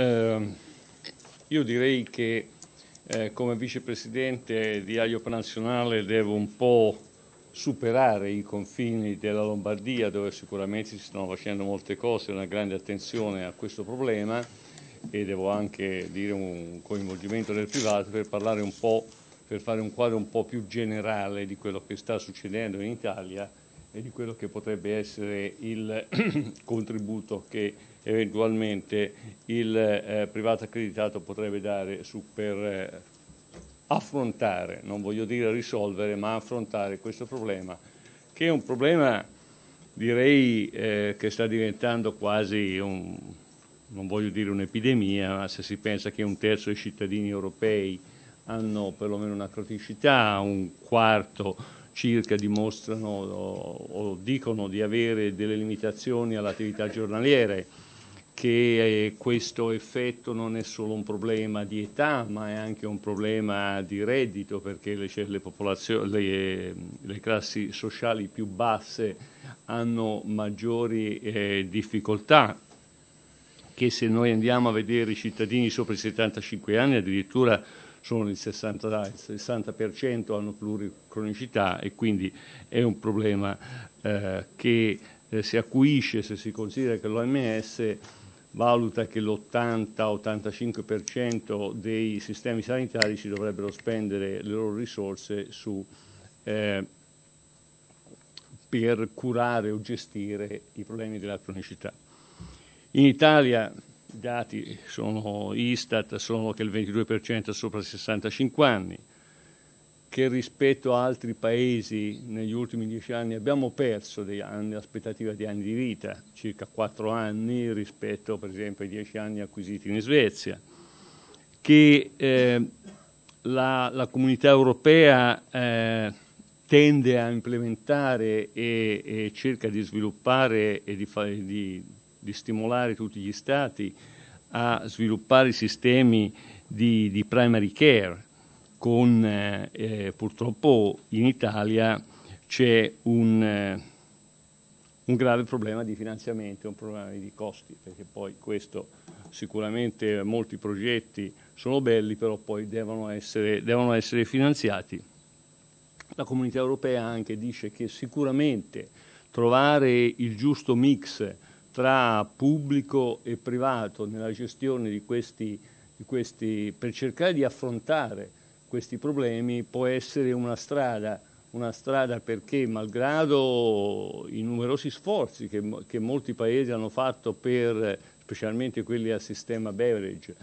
Eh, io direi che eh, come vicepresidente di Aiopa Nazionale devo un po' superare i confini della Lombardia dove sicuramente si stanno facendo molte cose, una grande attenzione a questo problema e devo anche dire un coinvolgimento del privato per parlare un po' per fare un quadro un po' più generale di quello che sta succedendo in Italia e di quello che potrebbe essere il contributo che eventualmente il eh, privato accreditato potrebbe dare su per eh, affrontare, non voglio dire risolvere, ma affrontare questo problema, che è un problema direi eh, che sta diventando quasi un, non voglio dire un'epidemia, ma se si pensa che un terzo dei cittadini europei hanno perlomeno una cronicità, un quarto circa dimostrano o, o dicono di avere delle limitazioni all'attività giornaliere che eh, questo effetto non è solo un problema di età, ma è anche un problema di reddito, perché le, le, le, le classi sociali più basse hanno maggiori eh, difficoltà, che se noi andiamo a vedere i cittadini sopra i 75 anni addirittura sono il 60%, il 60% hanno pluricronicità e quindi è un problema eh, che eh, si acuisce se si considera che l'OMS valuta che l'80-85% dei sistemi sanitari si dovrebbero spendere le loro risorse su, eh, per curare o gestire i problemi della cronicità. In Italia i dati sono Istat, sono che il 22% è sopra i 65 anni, che rispetto a altri paesi negli ultimi dieci anni abbiamo perso di anni, aspettativa di anni di vita, circa quattro anni rispetto per esempio ai dieci anni acquisiti in Svezia, che eh, la, la, comunità europea eh, tende a implementare e, e, cerca di sviluppare e di, di, di, stimolare tutti gli stati a sviluppare sistemi di, di primary care, con eh, eh, purtroppo in Italia c'è un, eh, un, grave problema di finanziamento, un problema di costi, perché poi questo sicuramente molti progetti sono belli, però poi devono essere, devono essere finanziati. La comunità europea anche dice che sicuramente trovare il giusto mix tra pubblico e privato nella gestione di questi, di questi per cercare di affrontare questi problemi può essere una strada, una strada perché malgrado i numerosi sforzi che, che molti paesi hanno fatto per, specialmente quelli a sistema beverage,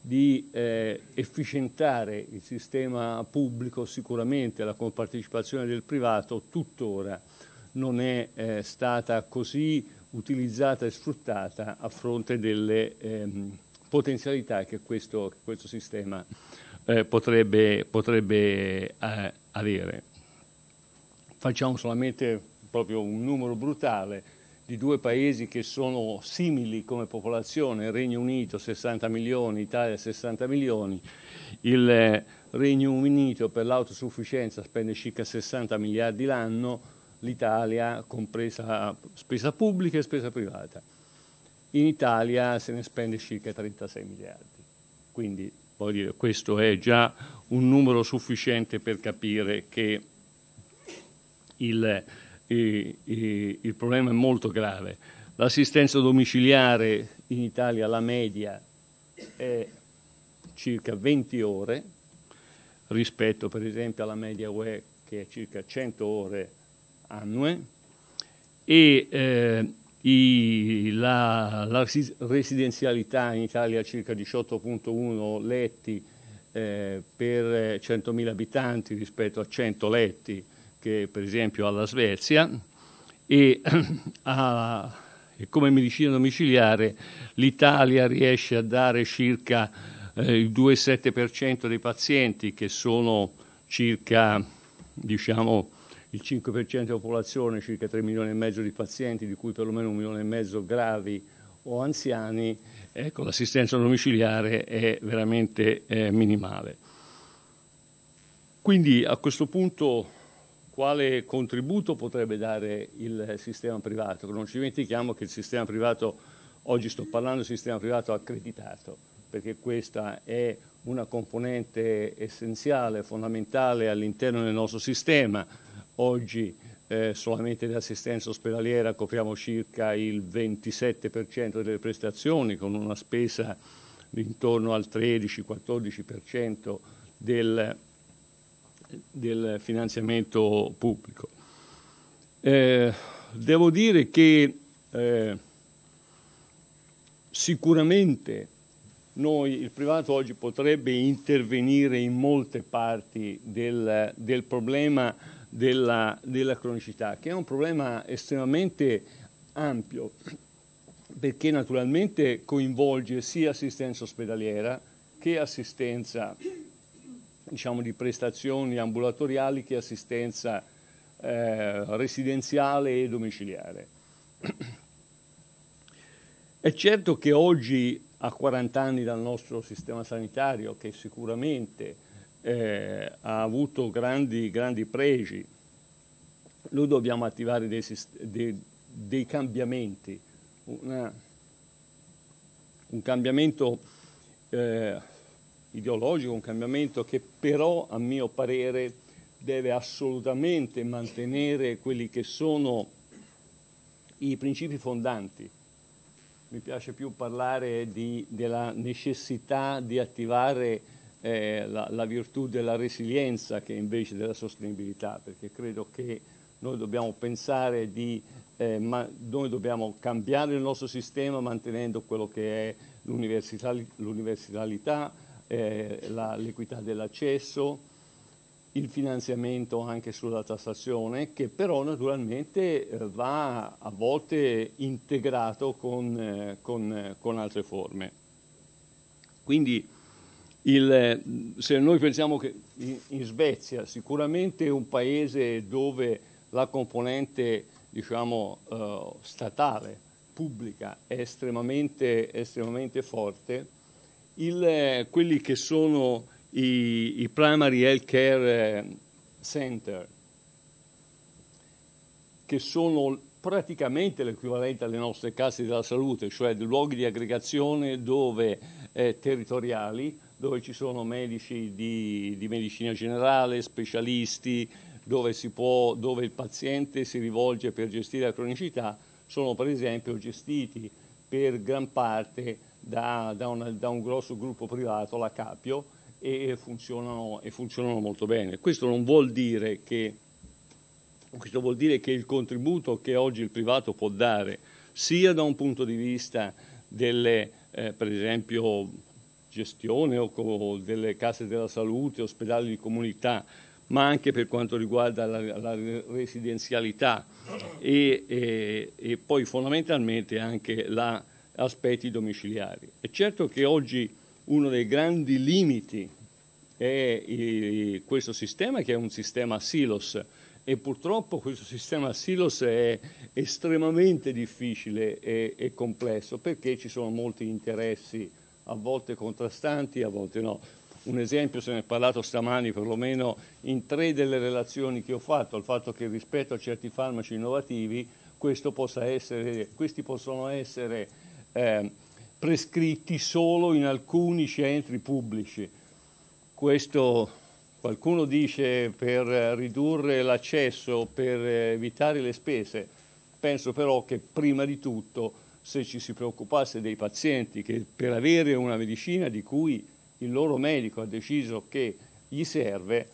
di eh, efficientare il sistema pubblico, sicuramente la compartecipazione del privato tuttora non è eh, stata così utilizzata e sfruttata a fronte delle ehm, potenzialità che questo, che questo sistema ha eh, potrebbe, potrebbe eh, avere. Facciamo solamente proprio un numero brutale di due paesi che sono simili come popolazione, Regno Unito 60 milioni, Italia 60 milioni, il eh, Regno Unito per l'autosufficienza spende circa 60 miliardi l'anno, l'Italia compresa spesa pubblica e spesa privata. In Italia se ne spende circa 36 miliardi, quindi Dire, questo è già un numero sufficiente per capire che il, il, il problema è molto grave. L'assistenza domiciliare in Italia, la media, è circa 20 ore rispetto per esempio alla media UE che è circa 100 ore annue e eh, i, la, la, residenzialità in Italia è circa 18,1 letti eh, per 100.000 abitanti rispetto a 100 letti che per esempio alla Svezia e, a, e come medicina domiciliare l'Italia riesce a dare circa eh, il 2,7% dei pazienti che sono circa diciamo il 5% della popolazione, circa 3 milioni e mezzo di pazienti, di cui perlomeno un milione e mezzo gravi o anziani, ecco, l'assistenza domiciliare è veramente eh, minimale. Quindi a questo punto quale contributo potrebbe dare il sistema privato? Non ci dimentichiamo che il sistema privato, oggi sto parlando del sistema privato accreditato, perché questa è una componente essenziale, fondamentale all'interno del nostro sistema, Oggi eh, solamente di assistenza ospedaliera copriamo circa il 27% delle prestazioni con una spesa intorno al 13-14% del, del, finanziamento pubblico. Eh, devo dire che eh, sicuramente noi, il privato oggi potrebbe intervenire in molte parti del, del problema della, della cronicità, che è un problema estremamente ampio perché naturalmente coinvolge sia assistenza ospedaliera che assistenza diciamo, di prestazioni ambulatoriali che assistenza eh, residenziale e domiciliare. È certo che oggi, a 40 anni dal nostro sistema sanitario, che sicuramente eh, ha avuto grandi, grandi, pregi. Noi dobbiamo attivare dei, dei, dei cambiamenti, Una, un cambiamento eh, ideologico, un cambiamento che però, a mio parere, deve assolutamente mantenere quelli che sono i principi fondanti. Mi piace più parlare di, della necessità di attivare eh, la, la, virtù della resilienza che invece della sostenibilità, perché credo che noi dobbiamo pensare di, eh, ma, noi dobbiamo cambiare il nostro sistema mantenendo quello che è l'universalità, eh, l'equità dell'accesso, il finanziamento anche sulla tassazione che però naturalmente eh, va a volte integrato con, eh, con, eh, con altre forme. Quindi il, eh, se noi pensiamo che in, in Svezia sicuramente un paese dove la componente diciamo, uh, statale, pubblica, è estremamente, estremamente forte, il, eh, quelli che sono i, i primary health care center, che sono praticamente l'equivalente alle nostre case della salute, cioè luoghi di aggregazione dove, eh, territoriali dove ci sono medici di, di medicina generale, specialisti, dove, può, dove, il paziente si rivolge per gestire la cronicità, sono per esempio gestiti per gran parte da, da, una, da un grosso gruppo privato, la Capio, e funzionano, e funzionano molto bene. Questo non vuol dire che questo vuol dire che il contributo che oggi il privato può dare, sia da un punto di vista delle, eh, per esempio, gestione o delle case della salute, ospedali di comunità, ma anche per quanto riguarda la, la residenzialità e, e, e, poi fondamentalmente anche la, aspetti domiciliari. È certo che oggi uno dei grandi limiti è eh, questo sistema che è un sistema silos e purtroppo questo sistema silos è estremamente difficile e, e complesso perché ci sono molti interessi a volte contrastanti, a volte no. Un esempio, se ne è parlato stamani perlomeno in tre delle relazioni che ho fatto, il fatto che rispetto a certi farmaci innovativi essere, questi possono essere eh, prescritti solo in alcuni centri pubblici. Questo qualcuno dice per ridurre l'accesso, per evitare le spese, penso però che prima di tutto se ci si preoccupasse dei pazienti che per avere una medicina di cui il loro medico ha deciso che gli serve,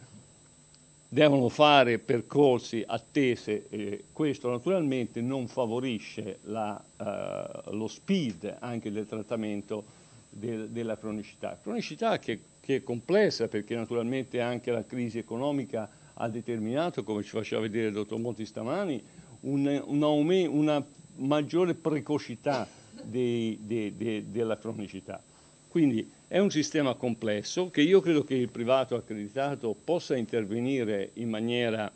devono fare percorsi, attese, eh, questo naturalmente non favorisce la, eh, lo speed anche del trattamento del, della cronicità. Cronicità che, che, è complessa perché naturalmente anche la crisi economica ha determinato, come ci faceva vedere il dottor Monti stamani, un, un, aume, una maggiore precocità dei, de, de, della cronicità. Quindi è un sistema complesso che io credo che il privato accreditato possa intervenire in maniera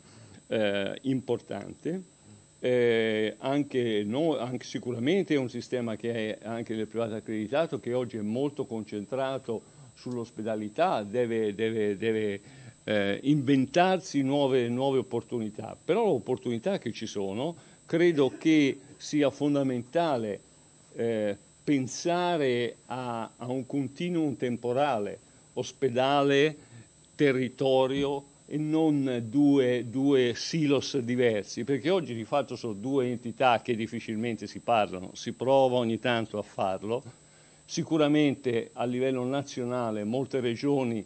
eh, importante, eh, anche no, anche sicuramente è un sistema che è anche del privato accreditato che oggi è molto concentrato sull'ospedalità, deve, deve, deve eh, inventarsi nuove, nuove opportunità, però le opportunità che ci sono credo che sia fondamentale eh, pensare a, a, un continuum temporale, ospedale, territorio e non due, due, silos diversi, perché oggi di fatto sono due entità che difficilmente si parlano, si prova ogni tanto a farlo, sicuramente a livello nazionale molte regioni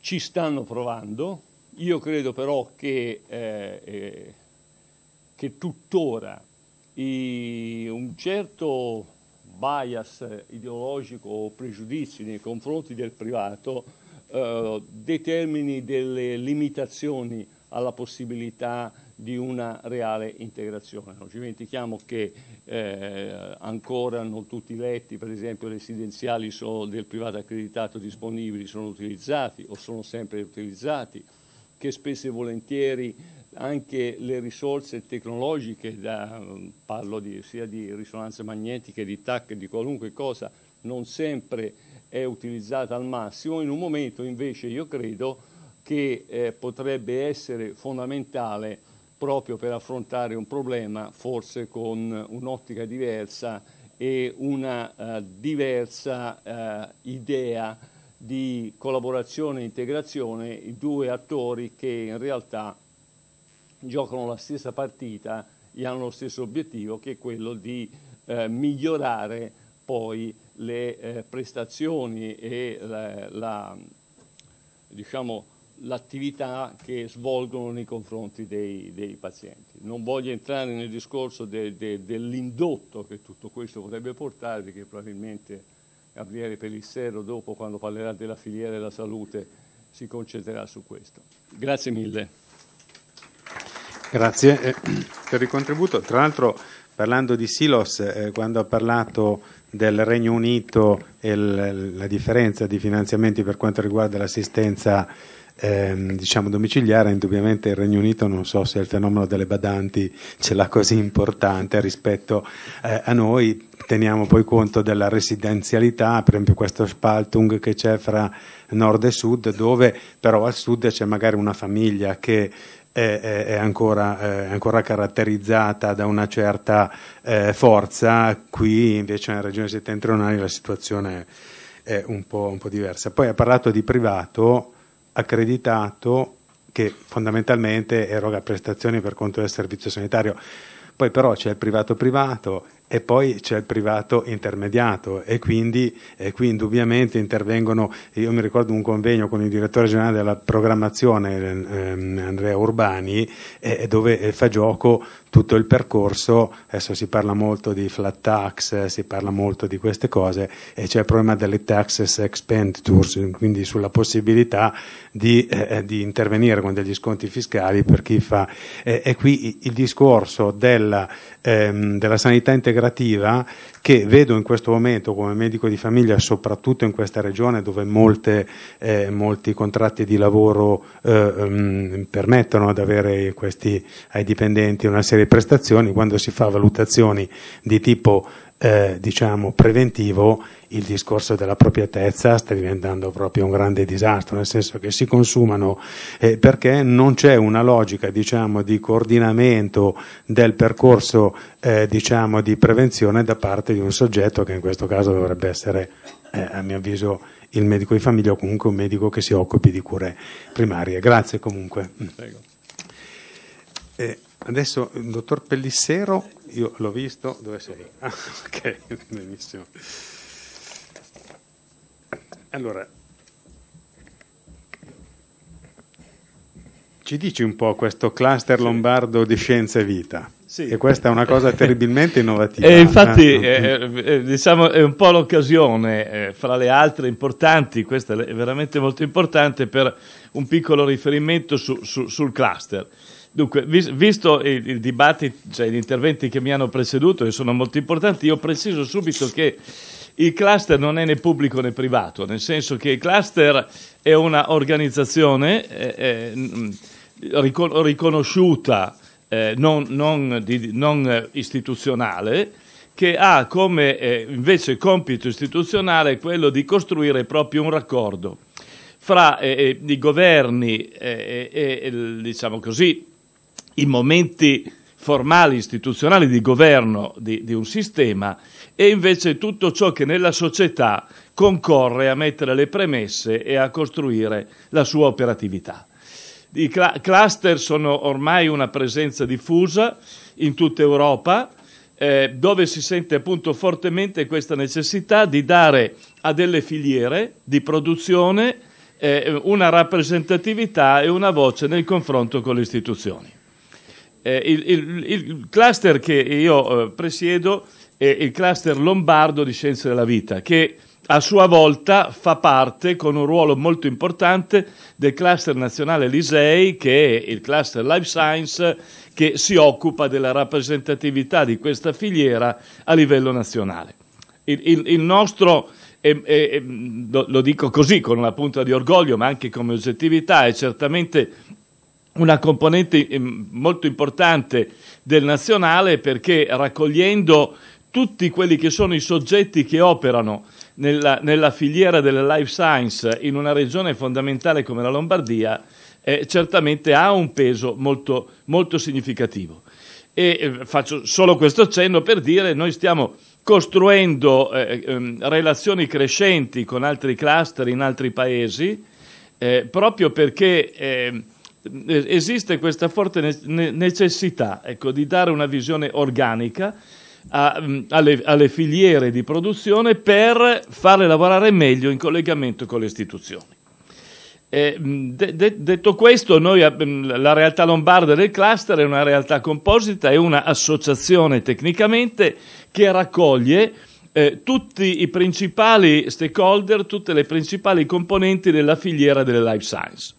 ci stanno provando, io credo però che eh, eh, che tuttora un certo bias ideologico o pregiudizi nei confronti del privato eh, determini delle limitazioni alla possibilità di una reale integrazione. Non ci dimentichiamo che eh, ancora non tutti i letti, per esempio residenziali del privato accreditato disponibili, sono utilizzati o sono sempre utilizzati, che spesso e volentieri anche le risorse tecnologiche, da, mm, parlo di, sia di risonanze magnetiche, di TAC, di qualunque cosa, non sempre è utilizzata al massimo, in un momento invece io credo che eh, potrebbe essere fondamentale proprio per affrontare un problema forse con un'ottica diversa e una eh, diversa eh, idea di collaborazione e integrazione, i due attori che in realtà giocano la stessa partita e hanno lo stesso obiettivo che è quello di eh, migliorare poi le eh, prestazioni e l'attività la, diciamo, che svolgono nei confronti dei, dei, pazienti. Non voglio entrare nel discorso de, de, dell'indotto che tutto questo potrebbe portare, perché probabilmente Gabriele Pellissero dopo, quando parlerà della filiera della salute, si concentrerà su questo. Grazie mille. Grazie eh, per il contributo. Tra l'altro, parlando di silos, eh, quando ha parlato del Regno Unito e la differenza di finanziamenti per quanto riguarda l'assistenza ehm, diciamo domiciliare, indubbiamente il Regno Unito non so se il fenomeno delle badanti ce l'ha così importante rispetto eh, a noi, teniamo poi conto della residenzialità, per esempio questo spaltung che c'è fra nord e sud, dove però al sud c'è magari una famiglia che è ancora, è, ancora, caratterizzata da una certa eh, forza, qui invece nella regione settentrionale la situazione è un po', un po', diversa. Poi ha parlato di privato accreditato che fondamentalmente eroga prestazioni per conto del servizio sanitario. Poi però c'è il privato privato, e poi c'è il privato intermediato e quindi, e qui indubbiamente intervengono, io mi ricordo un convegno con il direttore generale della programmazione eh, Andrea Urbani eh, dove fa gioco tutto il percorso, adesso si parla molto di flat tax, si parla molto di queste cose e c'è il problema delle taxes expenditures, quindi sulla possibilità di, eh, di intervenire con degli sconti fiscali per chi fa. Eh, e qui il discorso della, ehm, della sanità integrativa che vedo in questo momento come medico di famiglia, soprattutto in questa regione dove molte, eh, molti contratti di lavoro mh, eh, ehm, permettono ad avere questi, ai dipendenti una serie delle prestazioni, quando si fa valutazioni di tipo eh, diciamo preventivo, il discorso della dell'appropriatezza sta diventando proprio un grande disastro, nel senso che si consumano eh, perché non c'è una logica diciamo, di coordinamento del percorso eh, diciamo, di prevenzione da parte di un soggetto che in questo caso dovrebbe essere, eh, a mio avviso, il medico di famiglia o comunque un medico che si occupi di cure primarie. Grazie comunque. Prego. Eh, Adesso il dottor Pellissero, io l'ho visto, dove sei? Ah, ok, benissimo. Allora, ci dici un po' questo cluster lombardo di scienza e vita? Sì. E questa è una cosa terribilmente innovativa. E infatti, ah. eh, eh, eh, diciamo, è un po' l'occasione, eh, fra le altre importanti, questa è veramente molto importante, per un piccolo riferimento su, su, sul cluster. Dunque, visto il, il dibattito, cioè gli interventi che mi hanno preceduto, che sono molto importanti, io preciso subito che il cluster non è né pubblico né privato, nel senso che il cluster è un'organizzazione eh, eh, ricon- riconosciuta, eh, non, non, di, non, istituzionale, che ha come eh, invece compito istituzionale quello di costruire proprio un raccordo fra eh, eh, i governi e diciamo così, i momenti formali, istituzionali di governo di, di, un sistema e invece tutto ciò che nella società concorre a mettere le premesse e a costruire la sua operatività. I cl cluster sono ormai una presenza diffusa in tutta Europa, eh, dove si sente appunto fortemente questa necessità di dare a delle filiere di produzione eh, una rappresentatività e una voce nel confronto con le istituzioni. Eh, il, il, il, cluster che io eh, presiedo è il cluster lombardo di Scienze della Vita, che a sua volta fa parte con un ruolo molto importante del cluster nazionale Lisei, che è il cluster Life Science, che si occupa della rappresentatività di questa filiera a livello nazionale. Il, il nostro, e, e, lo, lo dico così con una punta di orgoglio, ma anche come oggettività, è certamente una componente ehm, molto importante del nazionale perché raccogliendo tutti quelli che sono i soggetti che operano nella, nella filiera delle life science in una regione fondamentale come la Lombardia, eh, certamente ha un peso molto, molto significativo. E eh, faccio solo questo accenno per dire che noi stiamo costruendo eh, ehm, relazioni crescenti con altri cluster in altri paesi eh, proprio perché ehm, esiste questa forte necessità ecco, di dare una visione organica a, mm, alle, alle, filiere di produzione per farle lavorare meglio in collegamento con le istituzioni. Eh, de, de, detto questo, noi, mm, la realtà lombarda del cluster è una realtà composita, è un'associazione tecnicamente che raccoglie eh, tutti i principali stakeholder, tutte le principali componenti della filiera delle life science.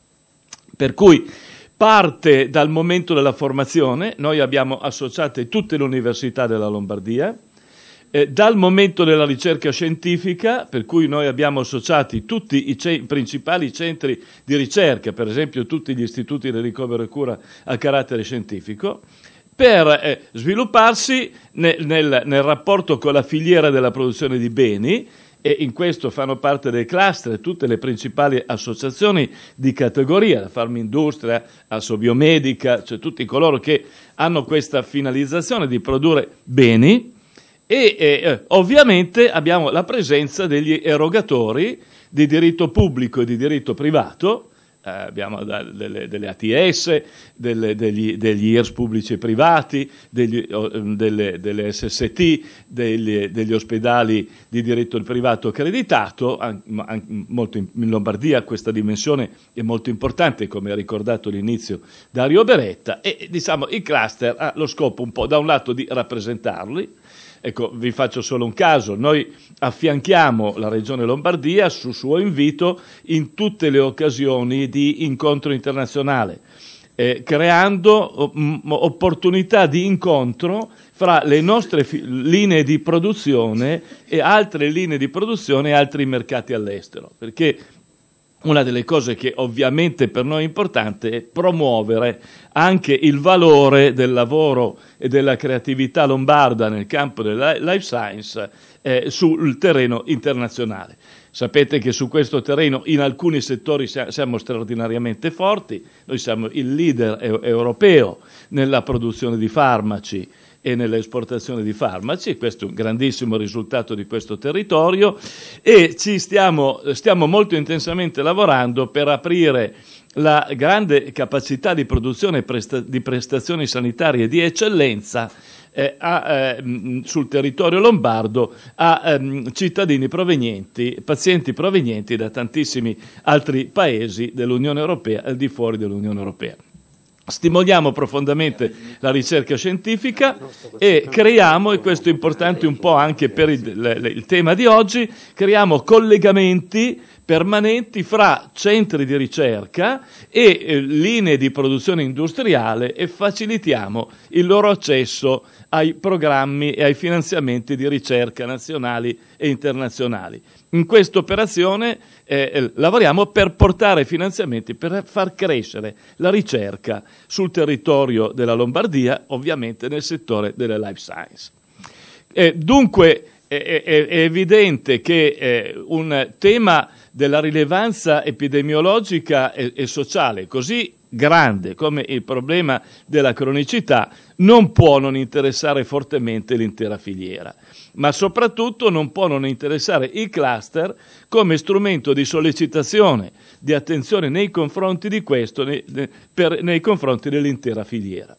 Per cui parte dal momento della formazione, noi abbiamo associate tutte le università della Lombardia, eh, dal momento della ricerca scientifica, per cui noi abbiamo associati tutti i ce- principali centri di ricerca, per esempio tutti gli istituti di ricovero e cura a carattere scientifico, per eh, svilupparsi nel, nel, nel rapporto con la filiera della produzione di beni, e in questo fanno parte del cluster tutte le principali associazioni di categoria, la Farmindustria, Assobiomedica, cioè tutti coloro che hanno questa finalizzazione di produrre beni e eh, ovviamente abbiamo la presenza degli erogatori di diritto pubblico e di diritto privato eh, abbiamo delle, delle ATS, delle, degli, degli IRS pubblici e privati, degli, mm, delle, delle, SST, degli, degli, ospedali di diritto privato accreditato, molto in, in Lombardia questa dimensione è molto importante, come ha ricordato all'inizio Dario Beretta, e diciamo il cluster ha ah, lo scopo un po' da un lato di rappresentarli, Ecco, vi faccio solo un caso, noi affianchiamo la Regione Lombardia su suo invito in tutte le occasioni di incontro internazionale. Eh, creando opportunità di incontro fra le nostre linee di produzione e altre linee di produzione e altri mercati all'estero. Perché una delle cose che ovviamente per noi è importante è promuovere anche il valore del lavoro e della creatività lombarda nel campo della life science eh, sul terreno internazionale. Sapete che su questo terreno in alcuni settori siamo straordinariamente forti, noi siamo il leader europeo nella produzione di farmaci, e nell'esportazione di farmaci, questo è un grandissimo risultato di questo territorio e ci stiamo, stiamo molto intensamente lavorando per aprire la grande capacità di produzione presta di prestazioni sanitarie di eccellenza eh, a, eh, sul territorio lombardo a eh, cittadini provenienti, pazienti provenienti da tantissimi altri paesi dell'Unione Europea, al di fuori dell'Unione Europea. Stimoliamo profondamente la ricerca scientifica e creiamo, e questo è importante un po' anche per il, il tema di oggi, creiamo collegamenti permanenti fra centri di ricerca e eh, linee di produzione industriale e facilitiamo il loro accesso ai programmi e ai finanziamenti di ricerca nazionali e internazionali in questa operazione eh, eh lavoriamo per portare finanziamenti, per far crescere la ricerca sul territorio della Lombardia, ovviamente nel settore delle life science. Eh, dunque è, è, è, evidente che eh, un tema della rilevanza epidemiologica e, e sociale così grande come il problema della cronicità non può non interessare fortemente l'intera filiera, ma soprattutto non può non interessare il cluster come strumento di sollecitazione, di attenzione nei confronti di questo, nei, per, nei confronti dell'intera filiera.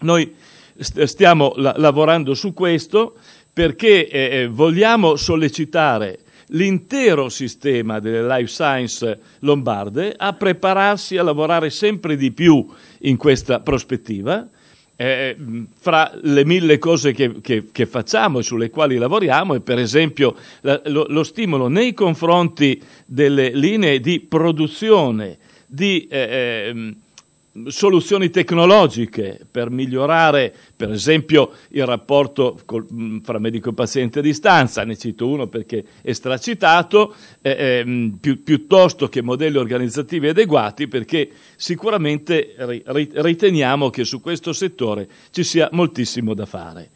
Noi stiamo la lavorando su questo perché eh, eh vogliamo sollecitare l'intero sistema delle life science lombarde a prepararsi a lavorare sempre di più in questa prospettiva. Eh, fra le mille cose che, che, che, facciamo e sulle quali lavoriamo è per esempio la, lo, lo, stimolo nei confronti delle linee di produzione di eh, ehm, soluzioni tecnologiche per migliorare, per esempio, il rapporto col, mm, fra medico e paziente a distanza, ne cito uno perché è stracitato, eh, eh, piuttosto che modelli organizzativi adeguati, perché sicuramente ri, riteniamo che su questo settore ci sia moltissimo da fare.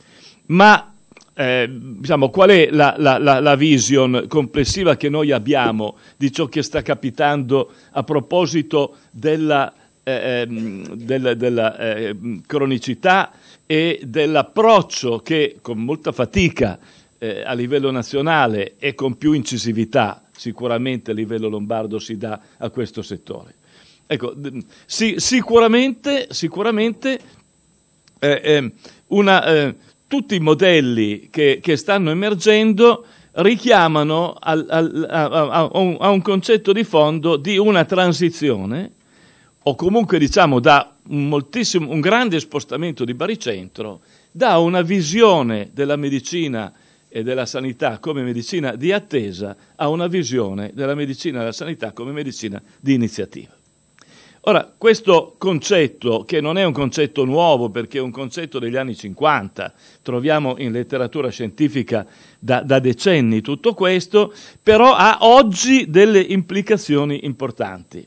Ma eh, diciamo, qual è la, la, la, la, vision complessiva che noi abbiamo di ciò che sta capitando a proposito della eh, ehm, della, della ehm, cronicità e dell'approccio che con molta fatica eh, a livello nazionale e con più incisività sicuramente a livello lombardo si dà a questo settore. Ecco, sì, sicuramente, sicuramente eh, ehm, eh, una, tutti i modelli che, che stanno emergendo richiamano al, al, a, a, a un concetto di fondo di una transizione o comunque diciamo da un, un grande spostamento di baricentro, da una visione della medicina e della sanità come medicina di attesa a una visione della medicina e della sanità come medicina di iniziativa. Ora, questo concetto, che non è un concetto nuovo perché è un concetto degli anni 50, troviamo in letteratura scientifica da, da decenni tutto questo, però ha oggi delle implicazioni importanti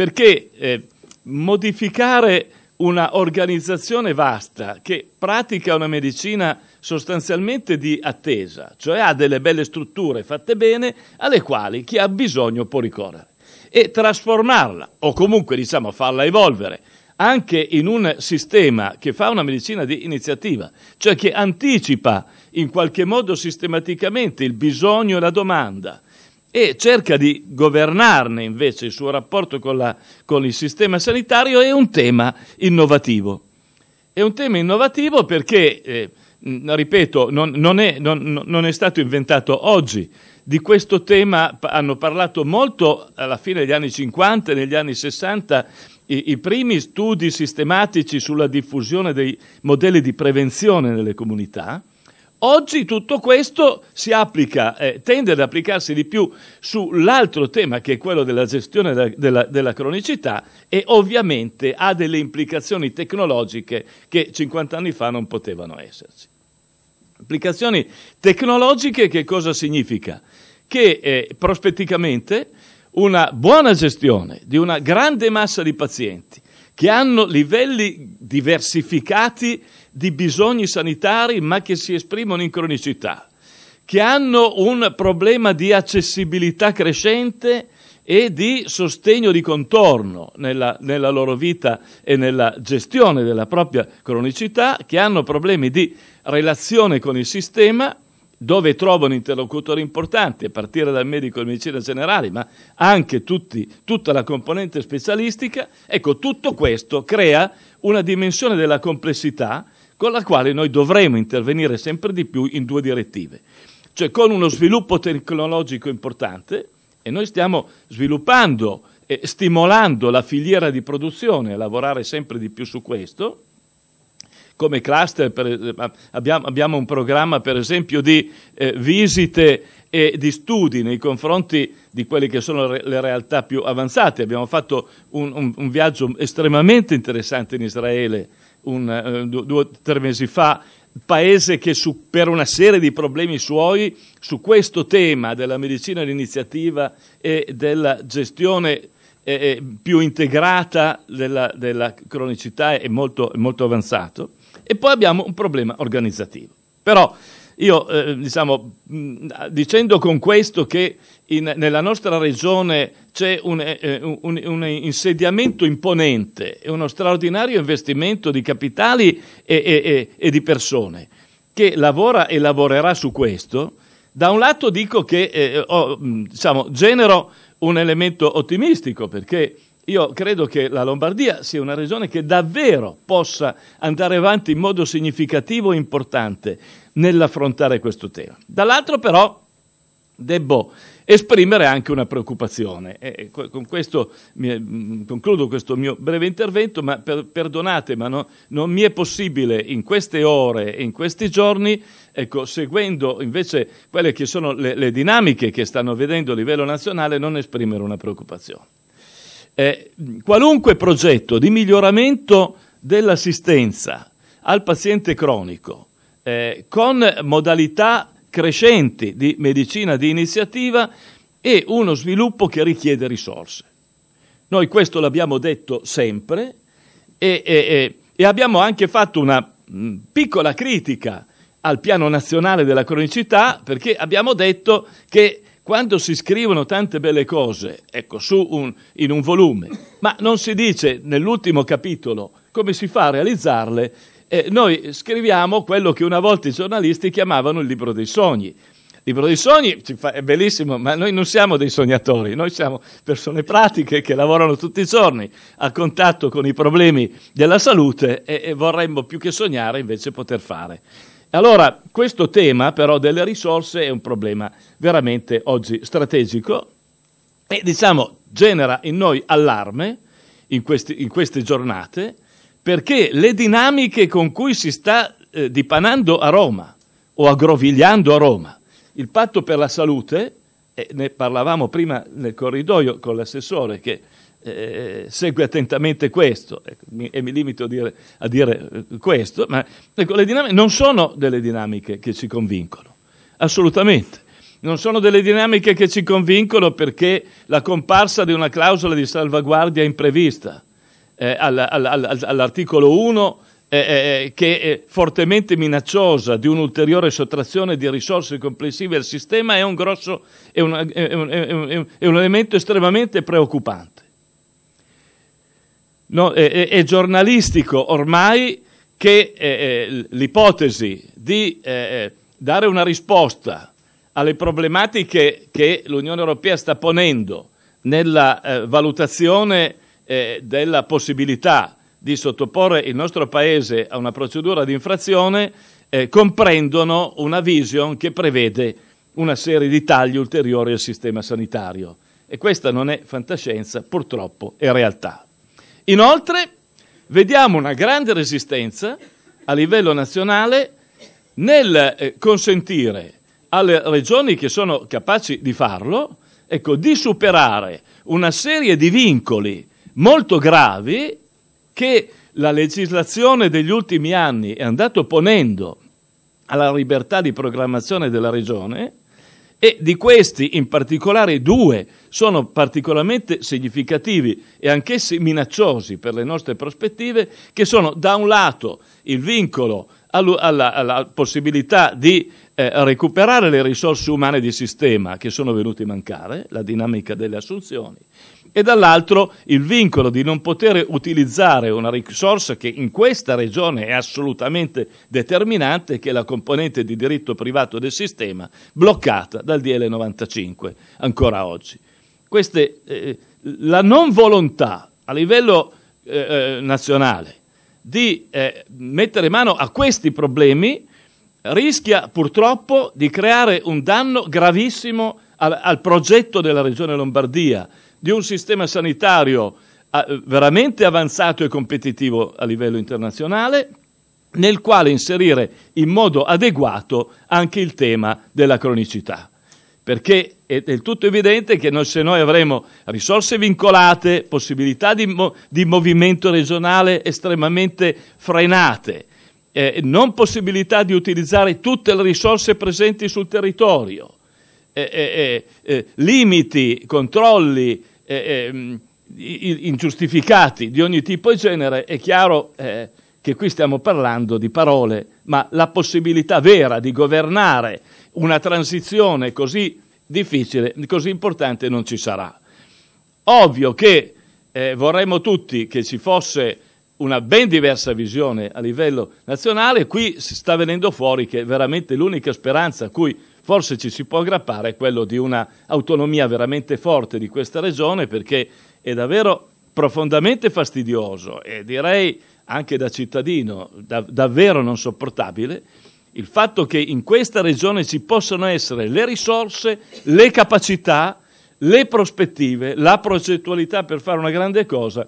perché eh, modificare una organizzazione vasta che pratica una medicina sostanzialmente di attesa, cioè ha delle belle strutture fatte bene alle quali chi ha bisogno può ricorrere e trasformarla o comunque diciamo farla evolvere anche in un sistema che fa una medicina di iniziativa, cioè che anticipa in qualche modo sistematicamente il bisogno e la domanda, e cerca di governarne invece il suo rapporto con, la, con il sistema sanitario è un tema innovativo. È un tema innovativo perché, eh, ripeto, non, non, è, non, non, è, stato inventato oggi. Di questo tema hanno parlato molto alla fine degli anni 50 e negli anni 60 i, i primi studi sistematici sulla diffusione dei modelli di prevenzione nelle comunità Oggi tutto questo applica, eh, tende ad applicarsi di più sull'altro tema che è quello della gestione della, della, della, cronicità e ovviamente ha delle implicazioni tecnologiche che 50 anni fa non potevano esserci. Implicazioni tecnologiche che cosa significa? Che eh, prospetticamente una buona gestione di una grande massa di pazienti che hanno livelli diversificati di bisogni sanitari ma che si esprimono in cronicità, che hanno un problema di accessibilità crescente e di sostegno di contorno nella, nella loro vita e nella gestione della propria cronicità, che hanno problemi di relazione con il sistema, dove trovano interlocutori importanti, a partire dal medico di medicina generale, ma anche tutti, tutta la componente specialistica, ecco, tutto questo crea una dimensione della complessità con la quale noi dovremo intervenire sempre di più in due direttive, cioè con uno sviluppo tecnologico importante e noi stiamo sviluppando e stimolando la filiera di produzione a lavorare sempre di più su questo. Come cluster per, abbiamo, abbiamo, un programma per esempio di eh, visite e di studi nei confronti di quelle che sono le realtà più avanzate. Abbiamo fatto un, un, un viaggio estremamente interessante in Israele un, eh, due, o tre mesi fa, paese che su, per una serie di problemi suoi su questo tema della medicina d'iniziativa e della gestione eh, eh più integrata della, della cronicità è molto, molto avanzato. E poi abbiamo un problema organizzativo. Però io eh, diciamo, mm, dicendo con questo che in, nella nostra regione c'è un, eh, eh un, un, insediamento imponente e uno straordinario investimento di capitali e, e, e, di persone che lavora e lavorerà su questo, da un lato dico che eh, ho, mm, diciamo, genero un elemento ottimistico perché io credo che la Lombardia sia una regione che davvero possa andare avanti in modo significativo e importante nell'affrontare questo tema. Dall'altro però debbo esprimere anche una preoccupazione. E con questo mi, mm, concludo questo mio breve intervento, ma per, perdonate, ma no, non mi è possibile in queste ore e in questi giorni, ecco, seguendo invece quelle che sono le, le, dinamiche che stanno vedendo a livello nazionale, non esprimere una preoccupazione. Eh, qualunque progetto di miglioramento dell'assistenza al paziente cronico, eh, con modalità crescenti di medicina di iniziativa e uno sviluppo che richiede risorse. Noi questo l'abbiamo detto sempre e, e, e abbiamo anche fatto una mm, piccola critica al piano nazionale della cronicità perché abbiamo detto che quando si scrivono tante belle cose, ecco, un, in un volume, ma non si dice nell'ultimo capitolo come si fa a realizzarle, eh, noi scriviamo quello che una volta i giornalisti chiamavano il libro dei sogni. Il libro dei sogni è bellissimo, ma noi non siamo dei sognatori, noi siamo persone pratiche che lavorano tutti i giorni a contatto con i problemi della salute e, e vorremmo più che sognare invece poter fare. Allora, questo tema però delle risorse è un problema veramente oggi strategico e diciamo genera in noi allarme in, questi, in queste giornate perché le dinamiche con cui si sta eh, dipanando a Roma o aggrovigliando a Roma, il patto per la salute, e ne parlavamo prima nel corridoio con l'assessore che eh, eh segue attentamente questo eh, mi, e mi limito a dire, a dire eh, questo, ma ecco, le dinamiche non sono delle dinamiche che ci convincono, assolutamente. Non sono delle dinamiche che ci convincono perché la comparsa di una clausola di salvaguardia imprevista, eh, all, all, all, all'articolo 1 eh, eh, eh, che è fortemente minacciosa di un'ulteriore sottrazione di risorse complessive al sistema è un, grosso, è un, è un, è un elemento estremamente preoccupante. No, è, giornalistico ormai che eh, l'ipotesi di dare una risposta alle problematiche che l'Unione Europea sta ponendo nella valutazione eh, della possibilità di sottoporre il nostro Paese a una procedura di infrazione eh, comprendono una vision che prevede una serie di tagli ulteriori al sistema sanitario. E questa non è fantascienza, purtroppo è realtà. Inoltre, vediamo una grande resistenza a livello nazionale nel eh, consentire alle regioni che sono capaci di farlo, ecco, di superare una serie di vincoli molto gravi che la legislazione degli ultimi anni è andata ponendo alla libertà di programmazione della regione e di questi in particolare due sono particolarmente significativi e anch'essi minacciosi per le nostre prospettive, che sono da un lato il vincolo alla, alla possibilità di eh, recuperare le risorse umane di sistema che sono venute a mancare, la dinamica delle assunzioni, e dall'altro il vincolo di non poter utilizzare una risorsa che in questa regione è assolutamente determinante, che è la componente di diritto privato del sistema, bloccata dal DL 95 ancora oggi. Queste, eh, la non volontà a livello eh, eh, nazionale di eh, mettere mano a questi problemi rischia purtroppo di creare un danno gravissimo al, al progetto della regione Lombardia di un sistema sanitario eh, veramente avanzato e competitivo a livello internazionale, nel quale inserire in modo adeguato anche il tema della cronicità. Perché è del tutto evidente che noi, se noi avremo risorse vincolate, possibilità di, di movimento regionale estremamente frenate, eh, non possibilità di utilizzare tutte le risorse presenti sul territorio, eh, eh, eh, eh limiti, controlli, eh, ingiustificati di ogni tipo e genere, è chiaro eh, che qui stiamo parlando di parole, ma la possibilità vera di governare una transizione così difficile, così importante, non ci sarà. Ovvio che eh, vorremmo tutti che ci fosse una ben diversa visione a livello nazionale, qui si sta venendo fuori che veramente l'unica speranza a cui forse ci si può aggrappare, è quello di una autonomia veramente forte di questa regione perché è davvero profondamente fastidioso e direi anche da cittadino da, davvero non sopportabile il fatto che in questa regione ci possano essere le risorse, le capacità, le prospettive, la progettualità per fare una grande cosa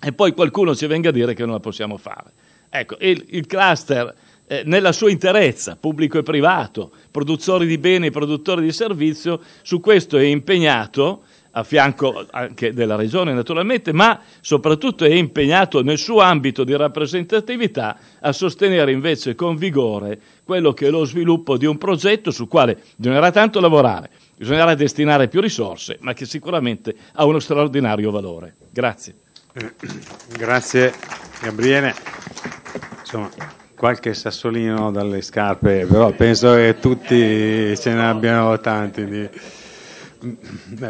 e poi qualcuno ci venga a dire che non la possiamo fare. Ecco, il, il cluster eh, nella sua interezza, pubblico e privato, produttori di beni e produttori di servizio, su questo è impegnato a fianco anche della Regione naturalmente, ma soprattutto è impegnato nel suo ambito di rappresentatività a sostenere invece con vigore quello che è lo sviluppo di un progetto sul quale bisognerà tanto lavorare, bisognerà destinare più risorse, ma che sicuramente ha uno straordinario valore. Grazie. Grazie Gabriele. Insomma qualche sassolino dalle scarpe, però penso che tutti ce ne abbiano tanti. Di...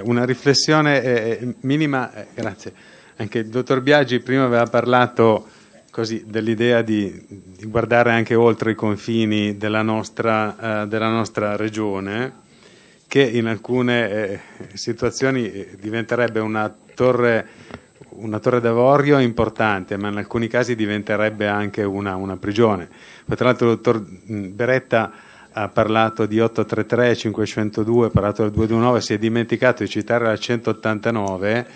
Una riflessione eh, eh, minima, eh, grazie. Anche il dottor Biaggi prima aveva parlato dell'idea di, di, guardare anche oltre i confini della nostra, della nostra regione, che in alcune situazioni diventerebbe una torre una torre d'avorio è importante, ma in alcuni casi diventerebbe anche una, una prigione. tra l'altro il dottor Beretta ha parlato di 833, 502, ha parlato del 229, si è dimenticato di citare la 189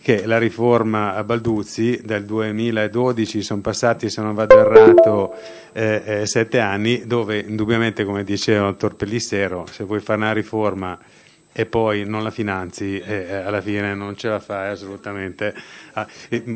che la riforma a Balduzzi del 2012 sono passati, se non vado errato, eh, eh, sette anni, dove indubbiamente, come diceva il dottor Pellissero, se vuoi fare una riforma e poi non la finanzi e alla fine non ce la fai assolutamente. Ah,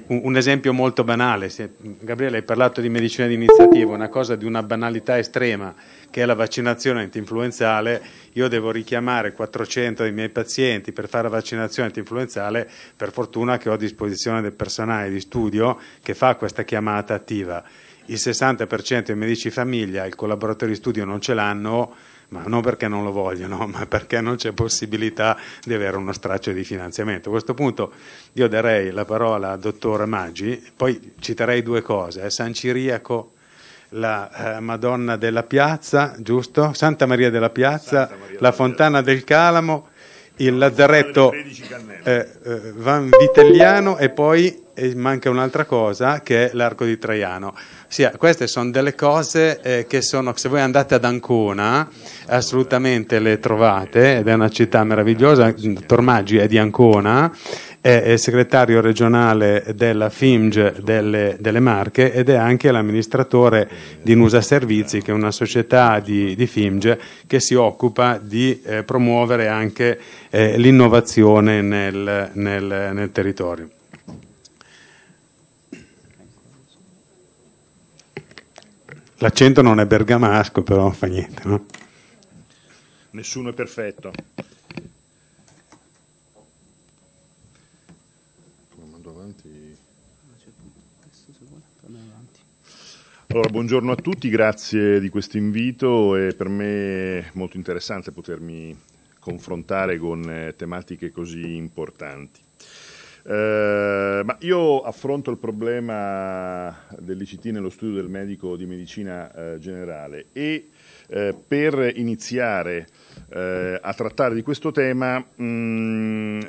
un esempio molto banale, Gabriele hai parlato di medicina di iniziativa, una cosa di una banalità estrema che è la vaccinazione antinfluenzale, io devo richiamare 400 dei miei pazienti per fare la vaccinazione antinfluenzale, per fortuna che ho a disposizione del personale di studio che fa questa chiamata attiva. Il 60% dei medici famiglia, il collaboratore di studio non ce l'hanno, ma non perché non lo vogliono, ma perché non c'è possibilità di avere uno straccio di finanziamento. A questo punto io darei la parola al dottor Maggi, poi citerei due cose, eh, San Ciriaco, la eh, Madonna della Piazza, giusto? Santa Maria della Piazza, Maria la Fontana della... del Calamo il lazzaretto eh, eh Van Vitelliano e poi e manca un'altra cosa che è l'arco di Traiano. Sì, queste sono delle cose eh, che sono, se voi andate ad Ancona, assolutamente le trovate ed è una città meravigliosa, Tormaggi è di Ancona è segretario regionale della FIMG delle, delle, Marche ed è anche l'amministratore di Nusa Servizi, che è una società di, di FIMG che si occupa di eh, promuovere anche eh, l'innovazione nel, nel, nel territorio. L'accento non è bergamasco, però fa niente. No? Nessuno è perfetto. Allora, buongiorno a tutti, grazie di questo invito. È per me molto interessante potermi confrontare con eh, tematiche così importanti. Eh, ma io affronto il problema dell'ICT nello studio del medico di medicina eh, generale e eh, per iniziare eh, a trattare di questo tema mh, mm,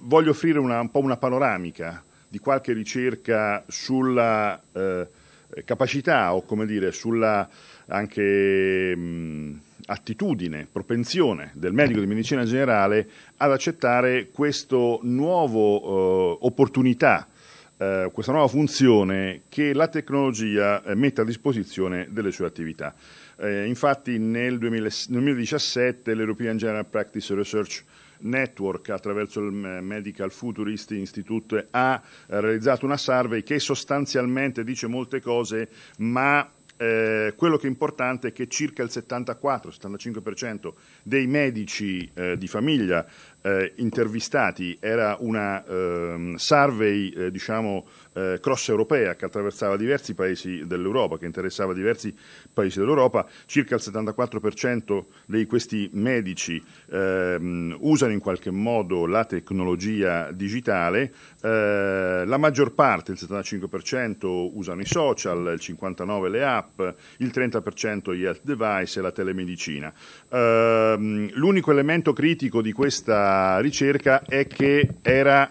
voglio offrire una, un po' una panoramica di qualche ricerca sulla eh, eh, capacità o come dire sulla anche mh, mm, attitudine, propensione del medico di medicina generale ad accettare questa nuova eh, opportunità, eh, questa nuova funzione che la tecnologia eh, mette a disposizione delle sue attività. Eh, infatti nel, 2000, nel 2017 l'European General Practice Research Network attraverso il Medical Futurist Institute ha eh, realizzato una survey che sostanzialmente dice molte cose, ma eh, quello che è importante è che circa il 74-75% dei medici eh, di famiglia eh, intervistati era una ehm, survey eh, diciamo, eh, cross europea che attraversava diversi paesi dell'Europa, che interessava diversi paesi dell'Europa, circa il 74% di questi medici ehm, usano in qualche modo la tecnologia digitale, eh, la maggior parte, il 75%, usano i social, il 59% le app, il 30% gli health device e la telemedicina. Eh, l'unico elemento critico di questa ricerca è che era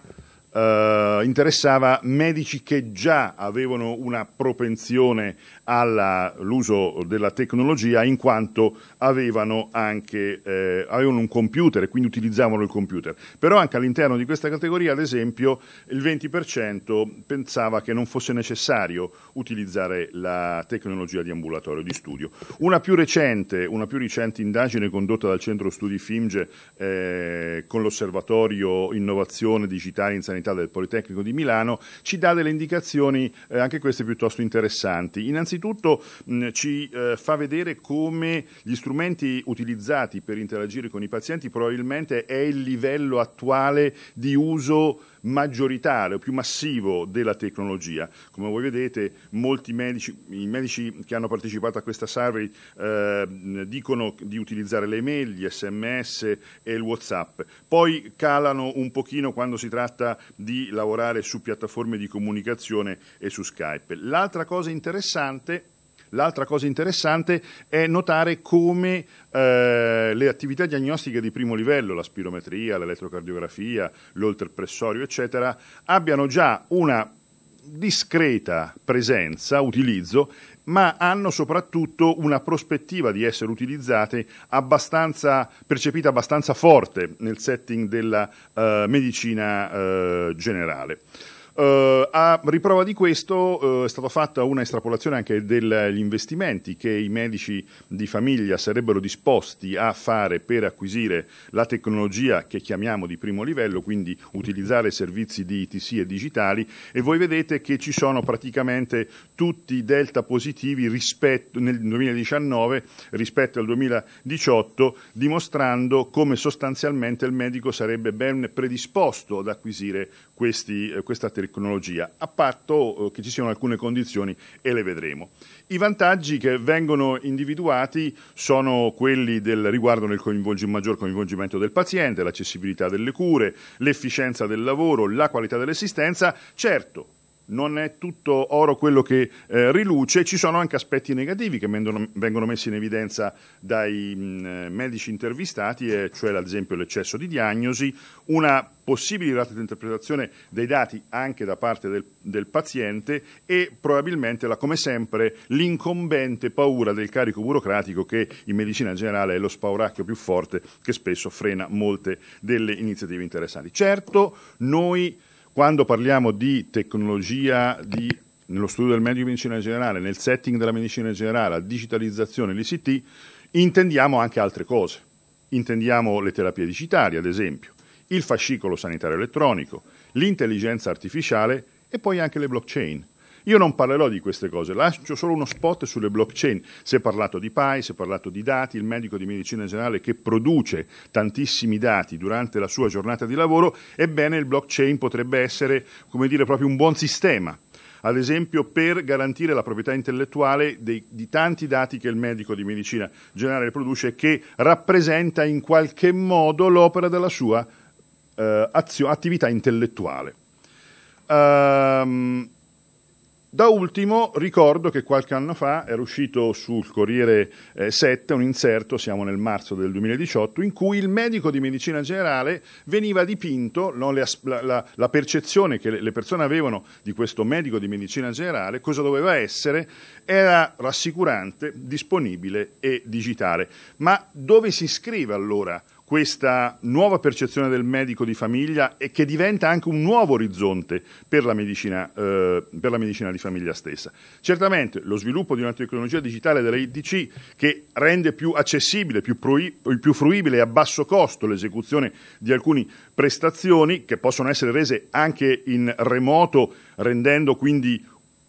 eh, interessava medici che già avevano una propensione all'uso della tecnologia in quanto avevano anche eh, avevano un computer e quindi utilizzavano il computer. Però anche all'interno di questa categoria, ad esempio, il 20% pensava che non fosse necessario utilizzare la tecnologia di ambulatorio di studio. Una più recente, una più recente indagine condotta dal Centro Studi Fimge eh, con l'Osservatorio Innovazione Digitale in Sanità del Politecnico di Milano ci dà delle indicazioni, eh, anche queste piuttosto interessanti. Innanzitutto innanzitutto mh, ci eh, fa vedere come gli strumenti utilizzati per interagire con i pazienti probabilmente è il livello attuale di uso maggioritario, più massivo della tecnologia. Come voi vedete, molti medici, i medici che hanno partecipato a questa survey eh, dicono di utilizzare le mail, gli sms e il whatsapp. Poi calano un pochino quando si tratta di lavorare su piattaforme di comunicazione e su Skype. L'altra cosa interessante L'altra cosa interessante è notare come eh, le attività diagnostiche di primo livello, la spirometria, l'elettrocardiografia, l'oltrepressorio, eccetera, abbiano già una discreta presenza, utilizzo, ma hanno soprattutto una prospettiva di essere utilizzate abbastanza, percepita abbastanza forte nel setting della eh, medicina eh, generale. Uh, a riprova di questo uh, è stata fatta una estrapolazione anche degli investimenti che i medici di famiglia sarebbero disposti a fare per acquisire la tecnologia che chiamiamo di primo livello, quindi utilizzare servizi di ITC e digitali e voi vedete che ci sono praticamente tutti i delta positivi rispetto, nel 2019 rispetto al 2018 dimostrando come sostanzialmente il medico sarebbe ben predisposto ad acquisire questi, eh, questa tecnologia tecnologia, a patto eh, che ci siano alcune condizioni e le vedremo. I vantaggi che vengono individuati sono quelli del riguardo nel coinvolg maggior coinvolgimento del paziente, l'accessibilità delle cure, l'efficienza del lavoro, la qualità dell'assistenza. Certo, non è tutto oro quello che eh, riluce, ci sono anche aspetti negativi che vengono, vengono messi in evidenza dai mh, mm, eh, medici intervistati, eh, cioè ad esempio l'eccesso di diagnosi, una possibile rata di interpretazione dei dati anche da parte del, del paziente e probabilmente, la, come sempre, l'incombente paura del carico burocratico che in medicina generale è lo spauracchio più forte che spesso frena molte delle iniziative interessanti. Certo, noi quando parliamo di tecnologia di, nello studio del medico di medicina generale, nel setting della medicina generale, la digitalizzazione, l'ICT, intendiamo anche altre cose. Intendiamo le terapie digitali, ad esempio, il fascicolo sanitario elettronico, l'intelligenza artificiale e poi anche le blockchain. Io non parlerò di queste cose, lascio solo uno spot sulle blockchain. Si è parlato di PAI, si è parlato di dati, il medico di medicina generale che produce tantissimi dati durante la sua giornata di lavoro, ebbene il blockchain potrebbe essere, come dire, proprio un buon sistema ad esempio per garantire la proprietà intellettuale dei, di tanti dati che il medico di medicina generale produce che rappresenta in qualche modo l'opera della sua eh, azio, attività intellettuale. Um, da ultimo ricordo che qualche anno fa era uscito sul Corriere 7 eh, un inserto, siamo nel marzo del 2018, in cui il medico di medicina generale veniva dipinto, no, le, la, la, percezione che le persone avevano di questo medico di medicina generale, cosa doveva essere, era rassicurante, disponibile e digitale. Ma dove si scrive allora? questa nuova percezione del medico di famiglia e che diventa anche un nuovo orizzonte per la medicina, eh, per la medicina di famiglia stessa. Certamente lo sviluppo di una tecnologia digitale dell'IDC che rende più accessibile, più, più fruibile e a basso costo l'esecuzione di alcune prestazioni che possono essere rese anche in remoto, rendendo quindi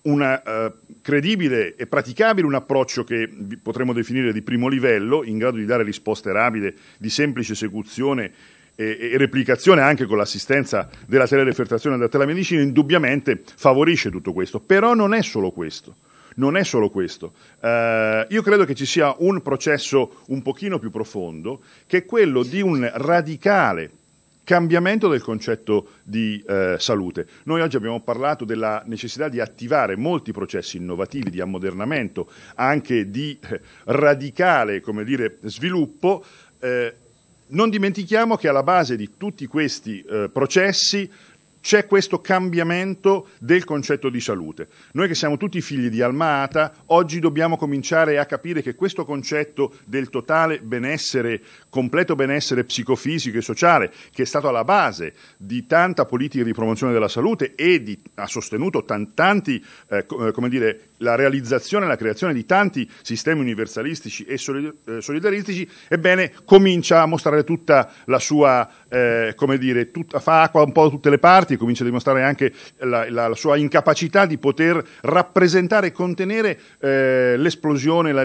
una, eh, credibile e praticabile un approccio che potremmo definire di primo livello, in grado di dare risposte rapide, di semplice esecuzione e, e replicazione anche con l'assistenza della telerefertazione e della telemedicina, indubbiamente favorisce tutto questo. Però non è solo questo. Non è solo questo. Eh, io credo che ci sia un processo un pochino più profondo, che è quello di un radicale cambiamento del concetto di eh, salute. Noi oggi abbiamo parlato della necessità di attivare molti processi innovativi di ammodernamento, anche di eh, radicale dire, sviluppo. Eh, non dimentichiamo che alla base di tutti questi eh, processi c'è questo cambiamento del concetto di salute. Noi che siamo tutti figli di Almata, oggi dobbiamo cominciare a capire che questo concetto del totale benessere, completo benessere psicofisico e sociale, che è stato alla base di tanta politica di promozione della salute e di, ha sostenuto tanti, eh, eh, come dire, la realizzazione e la creazione di tanti sistemi universalistici e eh, solidaristici, ebbene comincia a mostrare tutta la sua, eh, come dire, tutta, fa acqua un po' da tutte le parti, parti e comincia a dimostrare anche la, la, la sua incapacità di poter rappresentare e contenere eh, l'esplosione, la,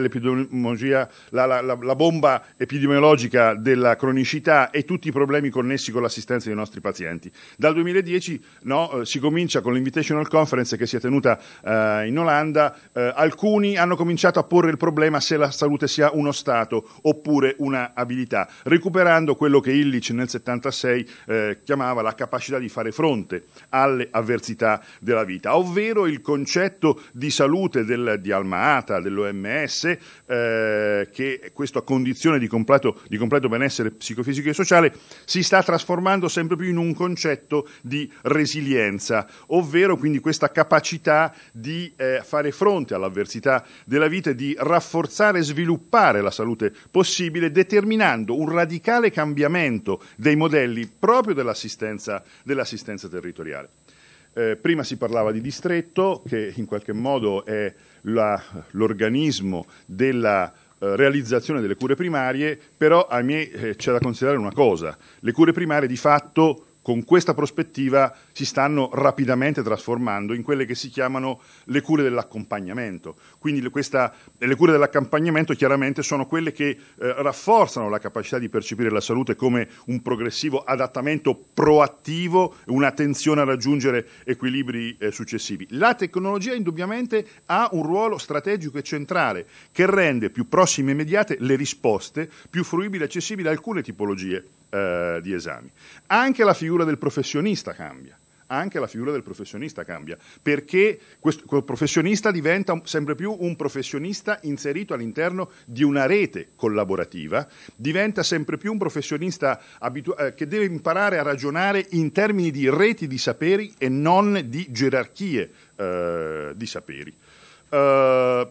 la, bomba epidemiologica della cronicità e tutti i problemi connessi con l'assistenza dei nostri pazienti. Dal 2010 no, eh, si comincia con l'Invitational Conference che si è tenuta eh, in Olanda, eh, alcuni hanno cominciato a porre il problema se la salute sia uno stato oppure una abilità, recuperando quello che Illich nel 76 eh, chiamava la capacità di fare fronte fronte alle avversità della vita, ovvero il concetto di salute del, di Almaata, dell'OMS, eh, che questa condizione di completo, di completo benessere psicofisico e sociale si sta trasformando sempre più in un concetto di resilienza, ovvero quindi questa capacità di eh, fare fronte all'avversità della vita e di rafforzare e sviluppare la salute possibile, determinando un radicale cambiamento dei modelli proprio dell'assistenza dell differenza territoriale. Eh, prima si parlava di distretto, che in qualche modo è l'organismo della eh, realizzazione delle cure primarie, però ahimè eh, c'è da considerare una cosa, le cure primarie di fatto con questa prospettiva si stanno rapidamente trasformando in quelle che si chiamano le cure dell'accompagnamento. Quindi le, questa, le cure dell'accompagnamento chiaramente sono quelle che eh, rafforzano la capacità di percepire la salute come un progressivo adattamento proattivo, un'attenzione a raggiungere equilibri eh, successivi. La tecnologia indubbiamente ha un ruolo strategico e centrale che rende più prossime e immediate le risposte, più fruibili e accessibili a alcune tipologie eh, di esami. Anche la figura del professionista cambia anche la figura del professionista cambia, perché questo professionista diventa sempre più un professionista inserito all'interno di una rete collaborativa, diventa sempre più un professionista eh, che deve imparare a ragionare in termini di reti di saperi e non di gerarchie eh, di saperi. Eh,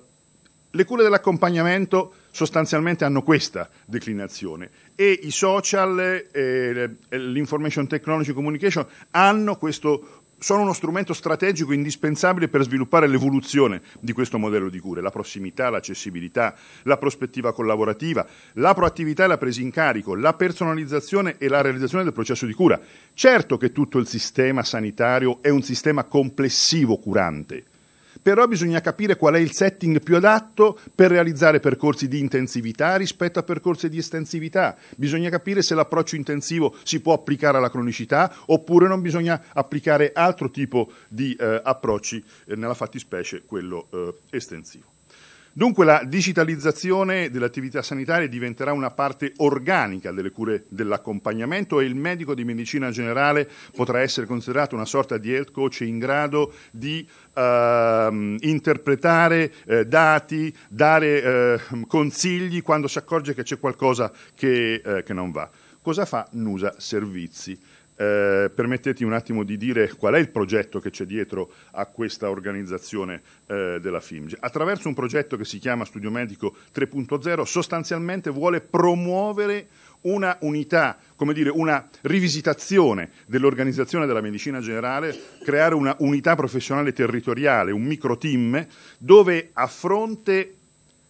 le cure dell'accompagnamento sostanzialmente hanno questa declinazione e i social, eh, l'information technology communication hanno questo sono uno strumento strategico indispensabile per sviluppare l'evoluzione di questo modello di cure, la prossimità, l'accessibilità, la prospettiva collaborativa, la proattività e la presa in carico, la personalizzazione e la realizzazione del processo di cura. Certo che tutto il sistema sanitario è un sistema complessivo curante, però bisogna capire qual è il setting più adatto per realizzare percorsi di intensività rispetto a percorsi di estensività, bisogna capire se l'approccio intensivo si può applicare alla cronicità oppure non bisogna applicare altro tipo di eh, approcci, eh, nella fattispecie quello eh, estensivo. Dunque la digitalizzazione dell'attività sanitaria diventerà una parte organica delle cure dell'accompagnamento e il medico di medicina generale potrà essere considerato una sorta di health coach in grado di Uh, interpretare uh, dati, dare uh, consigli quando si accorge che c'è qualcosa che, eh, che non va. Cosa fa Nusa Servizi? eh, permettetemi un attimo di dire qual è il progetto che c'è dietro a questa organizzazione eh, della FIMGE. Attraverso un progetto che si chiama Studio Medico 3.0 sostanzialmente vuole promuovere una unità, come dire, una rivisitazione dell'organizzazione della medicina generale, creare una unità professionale territoriale, un micro team, dove a fronte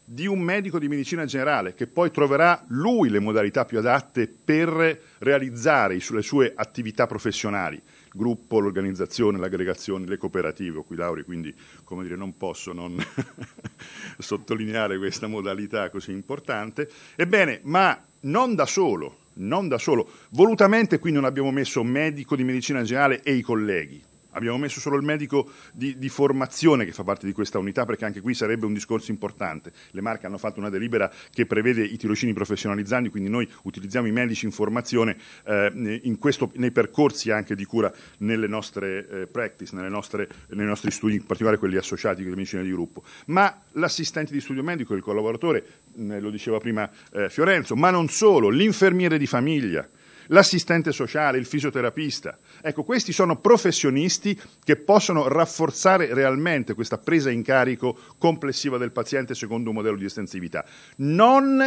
di un medico di medicina generale che poi troverà lui le modalità più adatte per realizzare le sue attività professionali, il gruppo, l'organizzazione, l'aggregazione, le cooperative, qui Lauri, quindi come dire, non posso non sottolineare questa modalità così importante. Ebbene, ma non da solo, non da solo. Volutamente qui non abbiamo messo medico di medicina generale e i colleghi, Abbiamo messo solo il medico di, di, formazione che fa parte di questa unità perché anche qui sarebbe un discorso importante. Le marche hanno fatto una delibera che prevede i tirocini professionalizzanti, quindi noi utilizziamo i medici in formazione eh, in questo, nei percorsi anche di cura nelle nostre eh, practice, nelle nostre, nei nostri studi, in particolare quelli associati con le medicine di gruppo. Ma l'assistente di studio medico, il collaboratore, eh, lo diceva prima eh, Fiorenzo, ma non solo, l'infermiere di famiglia l'assistente sociale, il fisioterapista. Ecco, questi sono professionisti che possono rafforzare realmente questa presa in carico complessiva del paziente secondo un modello di estensività. Non,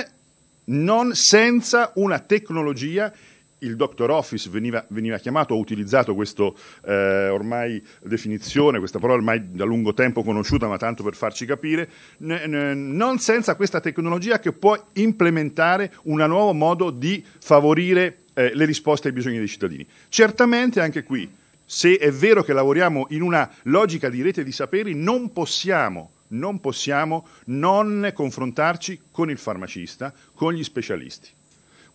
non senza una tecnologia il Doctor Office veniva, veniva, chiamato, ho utilizzato questa eh, ormai definizione, questa parola ormai da lungo tempo conosciuta, ma tanto per farci capire, non senza questa tecnologia che può implementare un nuovo modo di favorire eh, le risposte ai bisogni dei cittadini. Certamente anche qui, se è vero che lavoriamo in una logica di rete di saperi, non possiamo non possiamo non confrontarci con il farmacista, con gli specialisti.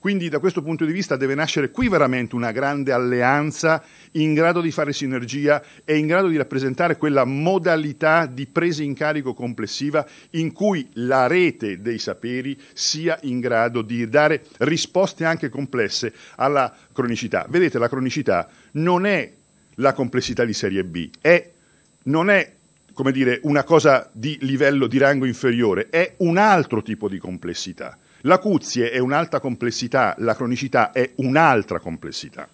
Quindi da questo punto di vista deve nascere qui veramente una grande alleanza in grado di fare sinergia e in grado di rappresentare quella modalità di presa in carico complessiva in cui la rete dei saperi sia in grado di dare risposte anche complesse alla cronicità. Vedete, la cronicità non è la complessità di serie B, è, non è come dire, una cosa di livello di rango inferiore, è un altro tipo di complessità. L'acuzie è un'alta complessità, la cronicità è un'altra complessità.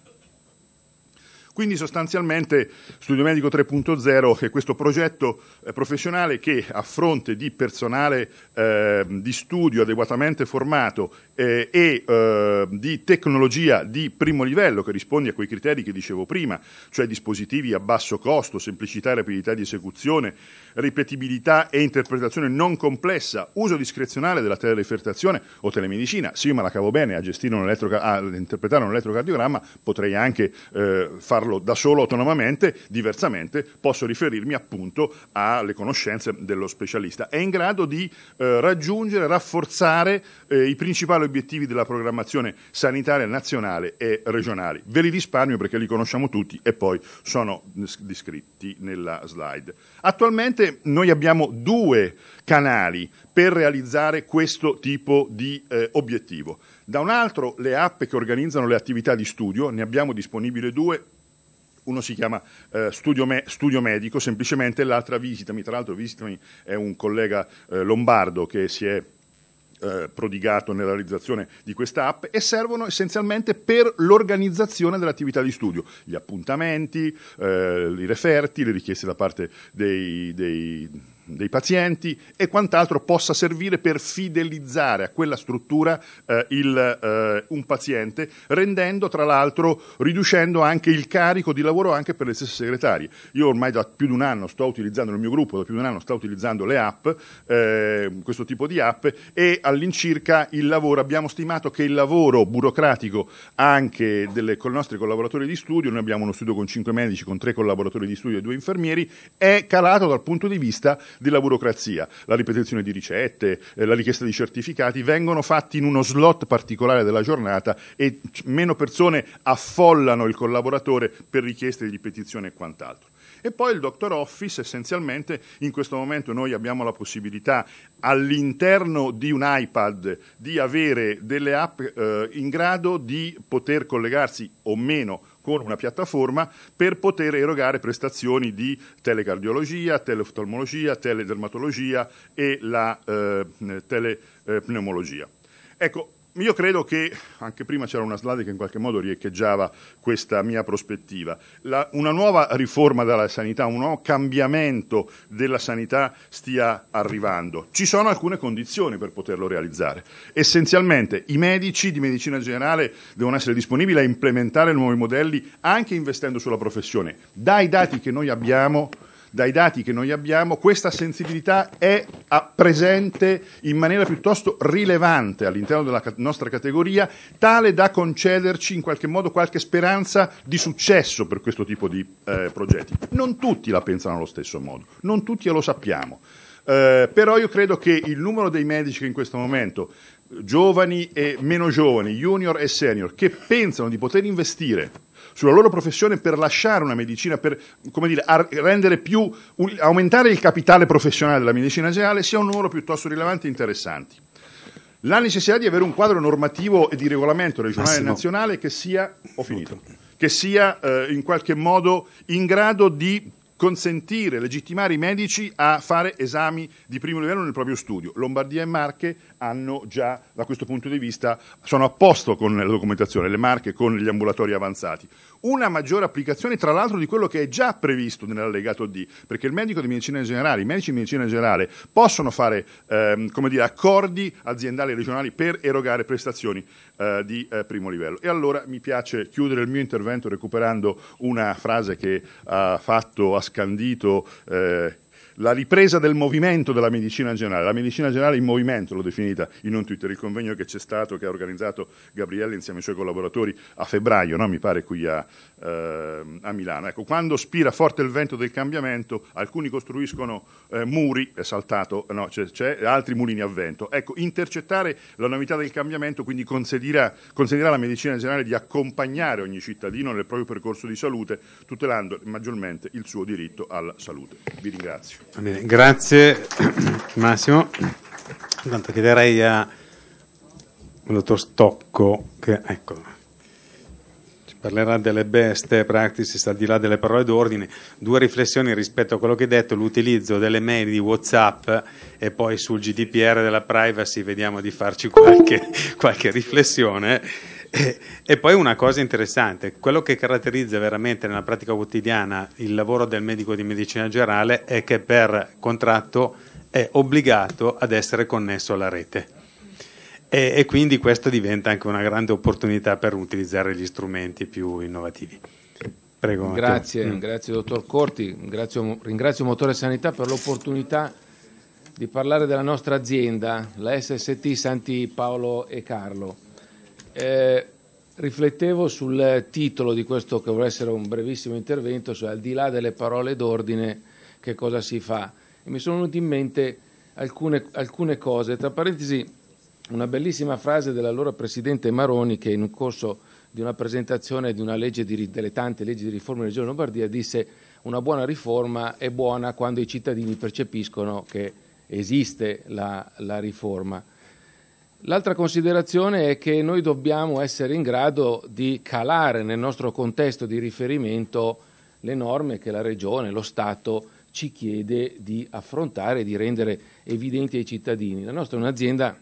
Quindi sostanzialmente Studio Medico 3.0 è questo progetto eh, professionale che a fronte di personale eh, di studio adeguatamente formato eh, e eh, di tecnologia di primo livello che risponde a quei criteri che dicevo prima, cioè dispositivi a basso costo, semplicità e rapidità di esecuzione, ripetibilità e interpretazione non complessa, uso discrezionale della telefertazione o telemedicina. Se io me la cavo bene a, un a interpretare un elettrocardiogramma, potrei anche eh, farlo da solo autonomamente, diversamente posso riferirmi appunto alle conoscenze dello specialista. È in grado di eh, raggiungere, rafforzare eh, i principali obiettivi della programmazione sanitaria nazionale e regionale. Ve li risparmio perché li conosciamo tutti e poi sono mm, descritti nella slide. Attualmente noi abbiamo due canali per realizzare questo tipo di eh, obiettivo. Da un altro le app che organizzano le attività di studio, ne abbiamo disponibili due, uno si chiama eh, studio, me, studio, Medico, semplicemente l'altra Visitami, tra l'altro Visitami è un collega eh, lombardo che si è eh, prodigato nella realizzazione di questa app e servono essenzialmente per l'organizzazione dell'attività di studio, gli appuntamenti, eh, i referti, le richieste da parte dei, dei dei pazienti e quant'altro possa servire per fidelizzare a quella struttura eh, il, eh, un paziente, rendendo tra l'altro, riducendo anche il carico di lavoro anche per le stesse segretarie. Io ormai da più di un anno sto utilizzando, nel mio gruppo da più di un anno sto utilizzando le app, eh, questo tipo di app e all'incirca il lavoro, abbiamo stimato che il lavoro burocratico anche delle, con i nostri collaboratori di studio, noi abbiamo uno studio con 5 medici, con 3 collaboratori di studio e 2 infermieri, è calato dal punto di vista della burocrazia, la ripetizione di ricette, eh, la richiesta di certificati, vengono fatti in uno slot particolare della giornata e meno persone affollano il collaboratore per richieste di ripetizione e quant'altro. E poi il Doctor Office, essenzialmente in questo momento noi abbiamo la possibilità all'interno di un iPad di avere delle app eh, in grado di poter collegarsi o meno con una piattaforma per poter erogare prestazioni di telecardiologia, teleoftalmologia, teledermatologia e la eh, telepneumologia. Eh, ecco, io credo che, anche prima c'era una slide che in qualche modo riecheggiava questa mia prospettiva, la, una nuova riforma della sanità, un nuovo cambiamento della sanità stia arrivando. Ci sono alcune condizioni per poterlo realizzare. Essenzialmente i medici di medicina generale devono essere disponibili a implementare nuovi modelli anche investendo sulla professione. Dai dati che noi abbiamo dai dati che noi abbiamo, questa sensibilità è presente in maniera piuttosto rilevante all'interno della nostra categoria, tale da concederci in qualche modo qualche speranza di successo per questo tipo di eh, progetti. Non tutti la pensano allo stesso modo, non tutti lo sappiamo. Eh, però io credo che il numero dei medici che in questo momento eh, giovani e meno giovani, junior e senior, che pensano di poter investire sulla loro professione per lasciare una medicina, per dire, rendere più, aumentare il capitale professionale della medicina generale sia un numero piuttosto rilevante e interessante. La necessità di avere un quadro normativo e di regolamento regionale e ah, nazionale che sia, finito, che sia eh, in qualche modo in grado di consentire, legittimare i medici a fare esami di primo livello nel proprio studio. Lombardia e Marche hanno già, da questo punto di vista, sono a posto con la documentazione, le Marche con gli ambulatori avanzati. Una maggiore applicazione, tra l'altro, di quello che è già previsto nell'allegato D, perché il medico di medicina generale, i medici di medicina generale possono fare ehm, dire, accordi aziendali e regionali per erogare prestazioni eh, di eh, primo livello. E allora mi piace chiudere il mio intervento recuperando una frase che ha fatto, ha scandito eh, la ripresa del movimento della medicina generale, la medicina generale in movimento l'ho definita in un Twitter, il convegno che c'è stato, che ha organizzato Gabriele insieme ai suoi collaboratori a febbraio, no? mi pare qui a, eh, a, Milano. Ecco, quando spira forte il vento del cambiamento, alcuni costruiscono eh, muri, è saltato, no, c'è, c'è, altri mulini a vento. Ecco, intercettare la novità del cambiamento quindi consentirà, consentirà alla medicina generale di accompagnare ogni cittadino nel proprio percorso di salute, tutelando maggiormente il suo diritto alla salute. Vi ringrazio. Bene, grazie Massimo. Intanto chiederei al dottor Stocco che ecco, ci parlerà delle best practices al di là delle parole d'ordine. Due riflessioni rispetto a quello che hai detto, l'utilizzo delle mail di Whatsapp e poi sul GDPR della privacy, vediamo di farci qualche, qualche riflessione. E, e, poi una cosa interessante, quello che caratterizza veramente nella pratica quotidiana il lavoro del medico di medicina generale è che per contratto è obbligato ad essere connesso alla rete. E, e quindi questo diventa anche una grande opportunità per utilizzare gli strumenti più innovativi. Prego, grazie, mm. grazie dottor Corti, ringrazio, ringrazio Motore Sanità per l'opportunità di parlare della nostra azienda, la SST Santi Paolo e Carlo. Eh, riflettevo sul titolo di questo che vorrà essere un brevissimo intervento, cioè al di là delle parole d'ordine che cosa si fa. E mi sono venute in mente alcune, alcune cose, tra parentesi una bellissima frase dell'allora Presidente Maroni che in un corso di una presentazione di una legge di, delle tante leggi di riforma della Regione Lombardia disse una buona riforma è buona quando i cittadini percepiscono che esiste la, la riforma. L'altra considerazione è che noi dobbiamo essere in grado di calare nel nostro contesto di riferimento le norme che la Regione, lo Stato ci chiede di affrontare e di rendere evidenti ai cittadini. La nostra è un'azienda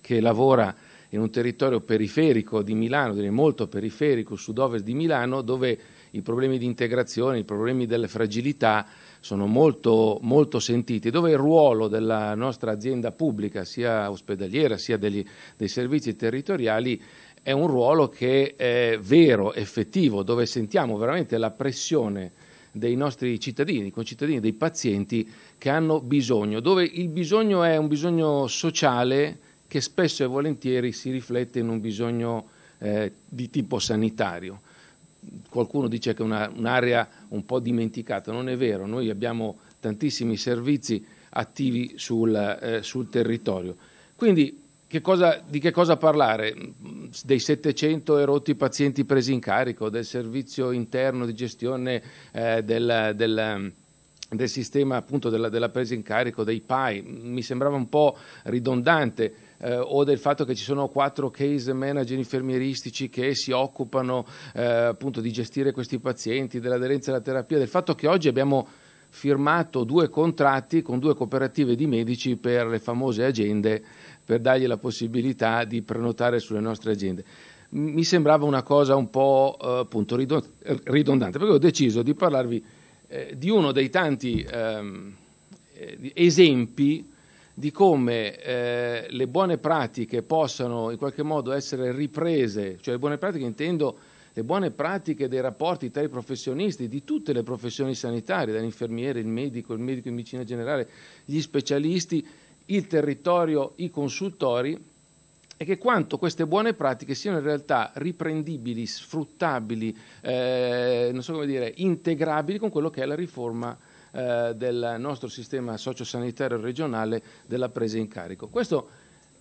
che lavora in un territorio periferico di Milano, molto periferico, sud-ovest di Milano, dove i problemi di integrazione, i problemi delle fragilità sono molto, molto sentiti, dove il ruolo della nostra azienda pubblica, sia ospedaliera sia degli, dei servizi territoriali, è un ruolo che è vero, effettivo, dove sentiamo veramente la pressione dei nostri cittadini, dei concittadini, dei pazienti che hanno bisogno, dove il bisogno è un bisogno sociale che spesso e volentieri si riflette in un bisogno eh, di tipo sanitario qualcuno dice che è una, un'area un po' dimenticata, non è vero, noi abbiamo tantissimi servizi attivi sul, eh, sul territorio. Quindi che cosa, di che cosa parlare? Dei 700 erotti pazienti presi in carico, del servizio interno di gestione eh, del, del, del, sistema appunto della, della presa in carico, dei PAI, mi sembrava un po' ridondante eh, o del fatto che ci sono quattro case manager infermieristici che si occupano eh, appunto di gestire questi pazienti, dell'aderenza alla terapia, del fatto che oggi abbiamo firmato due contratti con due cooperative di medici per le famose agende per dargli la possibilità di prenotare sulle nostre agende mi sembrava una cosa un po' eh, appunto, ridondante, perché ho deciso di parlarvi eh, di uno dei tanti ehm, eh, esempi di come eh, le buone pratiche possano in qualche modo essere riprese, cioè le buone pratiche intendo le buone pratiche dei rapporti tra i professionisti di tutte le professioni sanitarie, dall'infermiere, il medico, il medico in medicina generale, gli specialisti, il territorio, i consultori, e che quanto queste buone pratiche siano in realtà riprendibili, sfruttabili, eh, so dire, integrabili con quello che è la riforma eh, del nostro sistema sociosanitario regionale della presa in carico. Questo,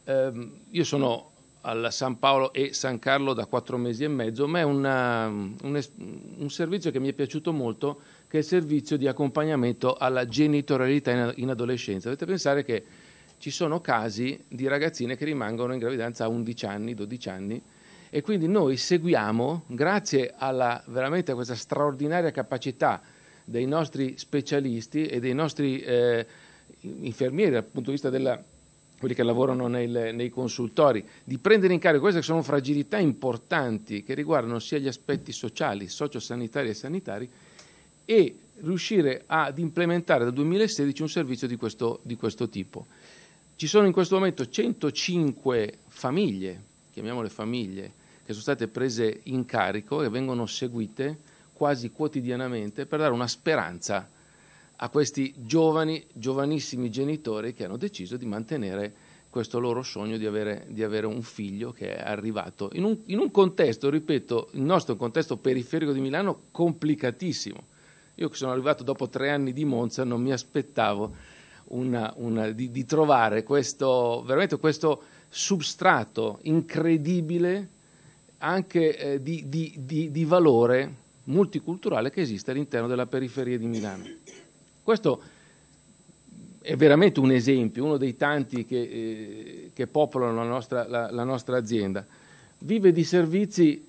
ehm, io sono al San Paolo e San Carlo da quattro mesi e mezzo, ma è una, un, un, servizio che mi è piaciuto molto, che è il servizio di accompagnamento alla genitorialità in, in adolescenza. Dovete pensare che ci sono casi di ragazzine che rimangono in gravidanza a 11 anni, 12 anni e quindi noi seguiamo, grazie alla, veramente a questa straordinaria capacità dei nostri specialisti e dei nostri eh, infermieri dal punto di vista della quelli che lavorano nel, nei consultori, di prendere in carico queste che sono fragilità importanti che riguardano sia gli aspetti sociali, sociosanitari e sanitari, e riuscire ad implementare dal 2016 un servizio di questo, di questo tipo. Ci sono in questo momento 105 famiglie, chiamiamole famiglie, che sono state prese in carico e vengono seguite quasi quotidianamente per dare una speranza a questi giovani, giovanissimi genitori che hanno deciso di mantenere questo loro sogno di avere, di avere un figlio che è arrivato in un, in un contesto, ripeto, il nostro contesto periferico di Milano complicatissimo. Io che sono arrivato dopo tre anni di Monza non mi aspettavo una, una, di, di, trovare questo, veramente questo substrato incredibile anche eh, di, di, di valore multiculturale che esiste all'interno della periferia di Milano. Questo è veramente un esempio, uno dei tanti che, eh, che popolano la nostra, la, la nostra azienda. Vive di servizi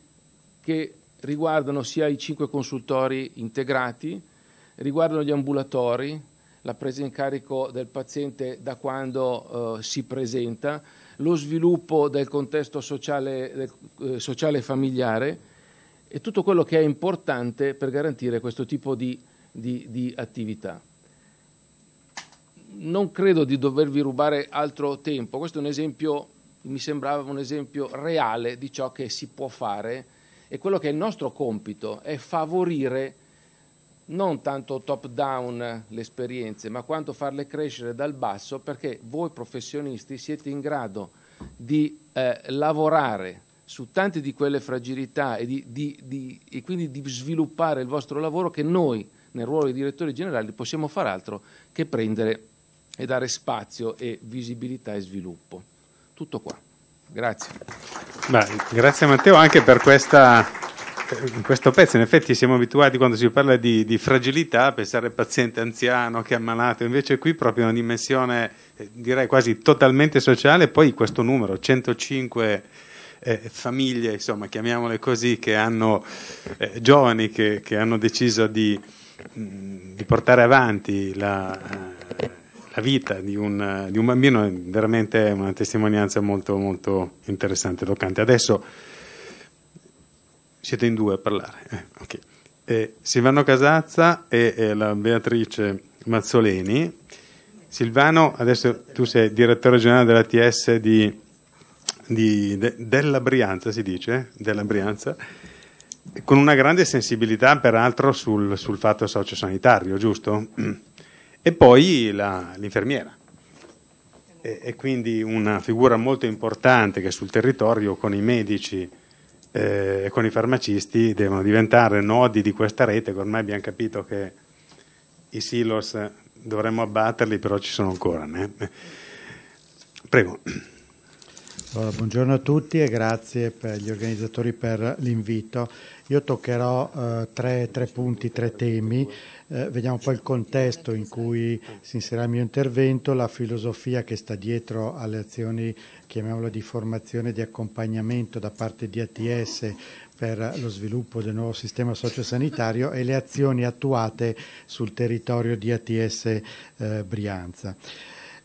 che riguardano sia i cinque consultori integrati, riguardano gli ambulatori, la presa in carico del paziente da quando eh, si presenta, lo sviluppo del contesto sociale, eh, sociale e familiare, e tutto quello che è importante per garantire questo tipo di, di, di attività. Non credo di dovervi rubare altro tempo, questo è un esempio, mi sembrava un esempio reale di ciò che si può fare e quello che è il nostro compito è favorire non tanto top down le esperienze, ma quanto farle crescere dal basso perché voi professionisti siete in grado di eh, lavorare su tante di quelle fragilità e, di, di, di, e, quindi di sviluppare il vostro lavoro che noi nel ruolo di direttori generali possiamo far altro che prendere e dare spazio e visibilità e sviluppo. Tutto qua. Grazie. Beh, grazie Matteo anche per questa questo pezzo in effetti siamo abituati quando si parla di, di, fragilità a pensare al paziente anziano che è ammalato, invece qui proprio una dimensione eh, direi quasi totalmente sociale, poi questo numero 105 eh, famiglie, insomma, chiamiamole così, che hanno eh, giovani che, che, hanno deciso di, mm, di portare avanti la, eh, la vita di un, eh, di un, bambino è veramente una testimonianza molto, molto interessante, toccante. Adesso siete in due a parlare. Eh, okay. eh, Silvano Casazza e eh, la Beatrice Mazzoleni. Silvano, adesso tu sei direttore generale dell'ATS di di, de, della Brianza, si dice, della Brianza, con una grande sensibilità peraltro sul, sul fatto sociosanitario, giusto? E poi la, l'infermiera. E, e, quindi una figura molto importante che sul territorio con i medici eh, e con i farmacisti devono diventare nodi di questa rete, che ormai abbiamo capito che i silos dovremmo abbatterli, però ci sono ancora. Né? Eh. Prego. Allora, buongiorno a tutti e grazie per gli organizzatori per l'invito. Io toccherò eh, tre, tre, punti, tre temi. Eh, vediamo poi il contesto in cui si inserirà il mio intervento, la filosofia che sta dietro alle azioni, chiamiamole di formazione e di accompagnamento da parte di ATS per lo sviluppo del nuovo sistema sociosanitario e le azioni attuate sul territorio di ATS eh, Brianza.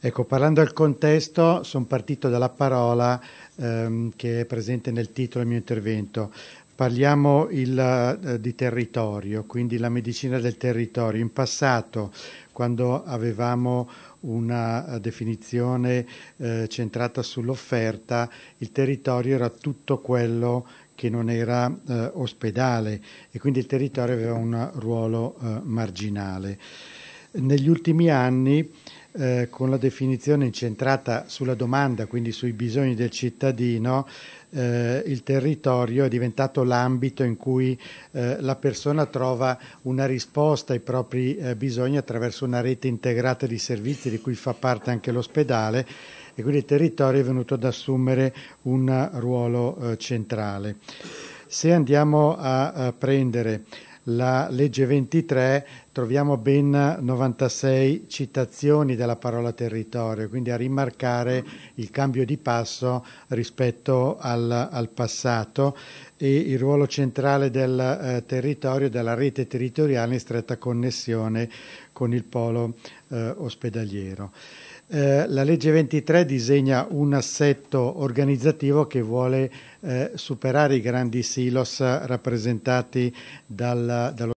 Ecco, parlando del contesto, sono partito dalla parola ehm, che è presente nel titolo del mio intervento. Parliamo il, eh, di territorio, quindi la medicina del territorio. In passato, quando avevamo una eh, definizione eh, centrata sull'offerta, il territorio era tutto quello che non era eh, ospedale e quindi il territorio aveva un ruolo eh, marginale. Negli ultimi anni eh, con la definizione incentrata sulla domanda, quindi sui bisogni del cittadino, eh, il territorio è diventato l'ambito in cui eh, la persona trova una risposta ai propri eh, bisogni attraverso una rete integrata di servizi di cui fa parte anche l'ospedale e quindi il territorio è venuto ad assumere un ruolo eh, centrale. Se andiamo a, a prendere la legge 23 troviamo ben 96 citazioni della parola territorio, quindi a rimarcare il cambio di passo rispetto al, al passato e il ruolo centrale del eh, territorio, della rete territoriale in stretta connessione con il polo eh, ospedaliero. Eh, la legge 23 disegna un assetto organizzativo che vuole eh, superare i grandi silos rappresentati dal, dallo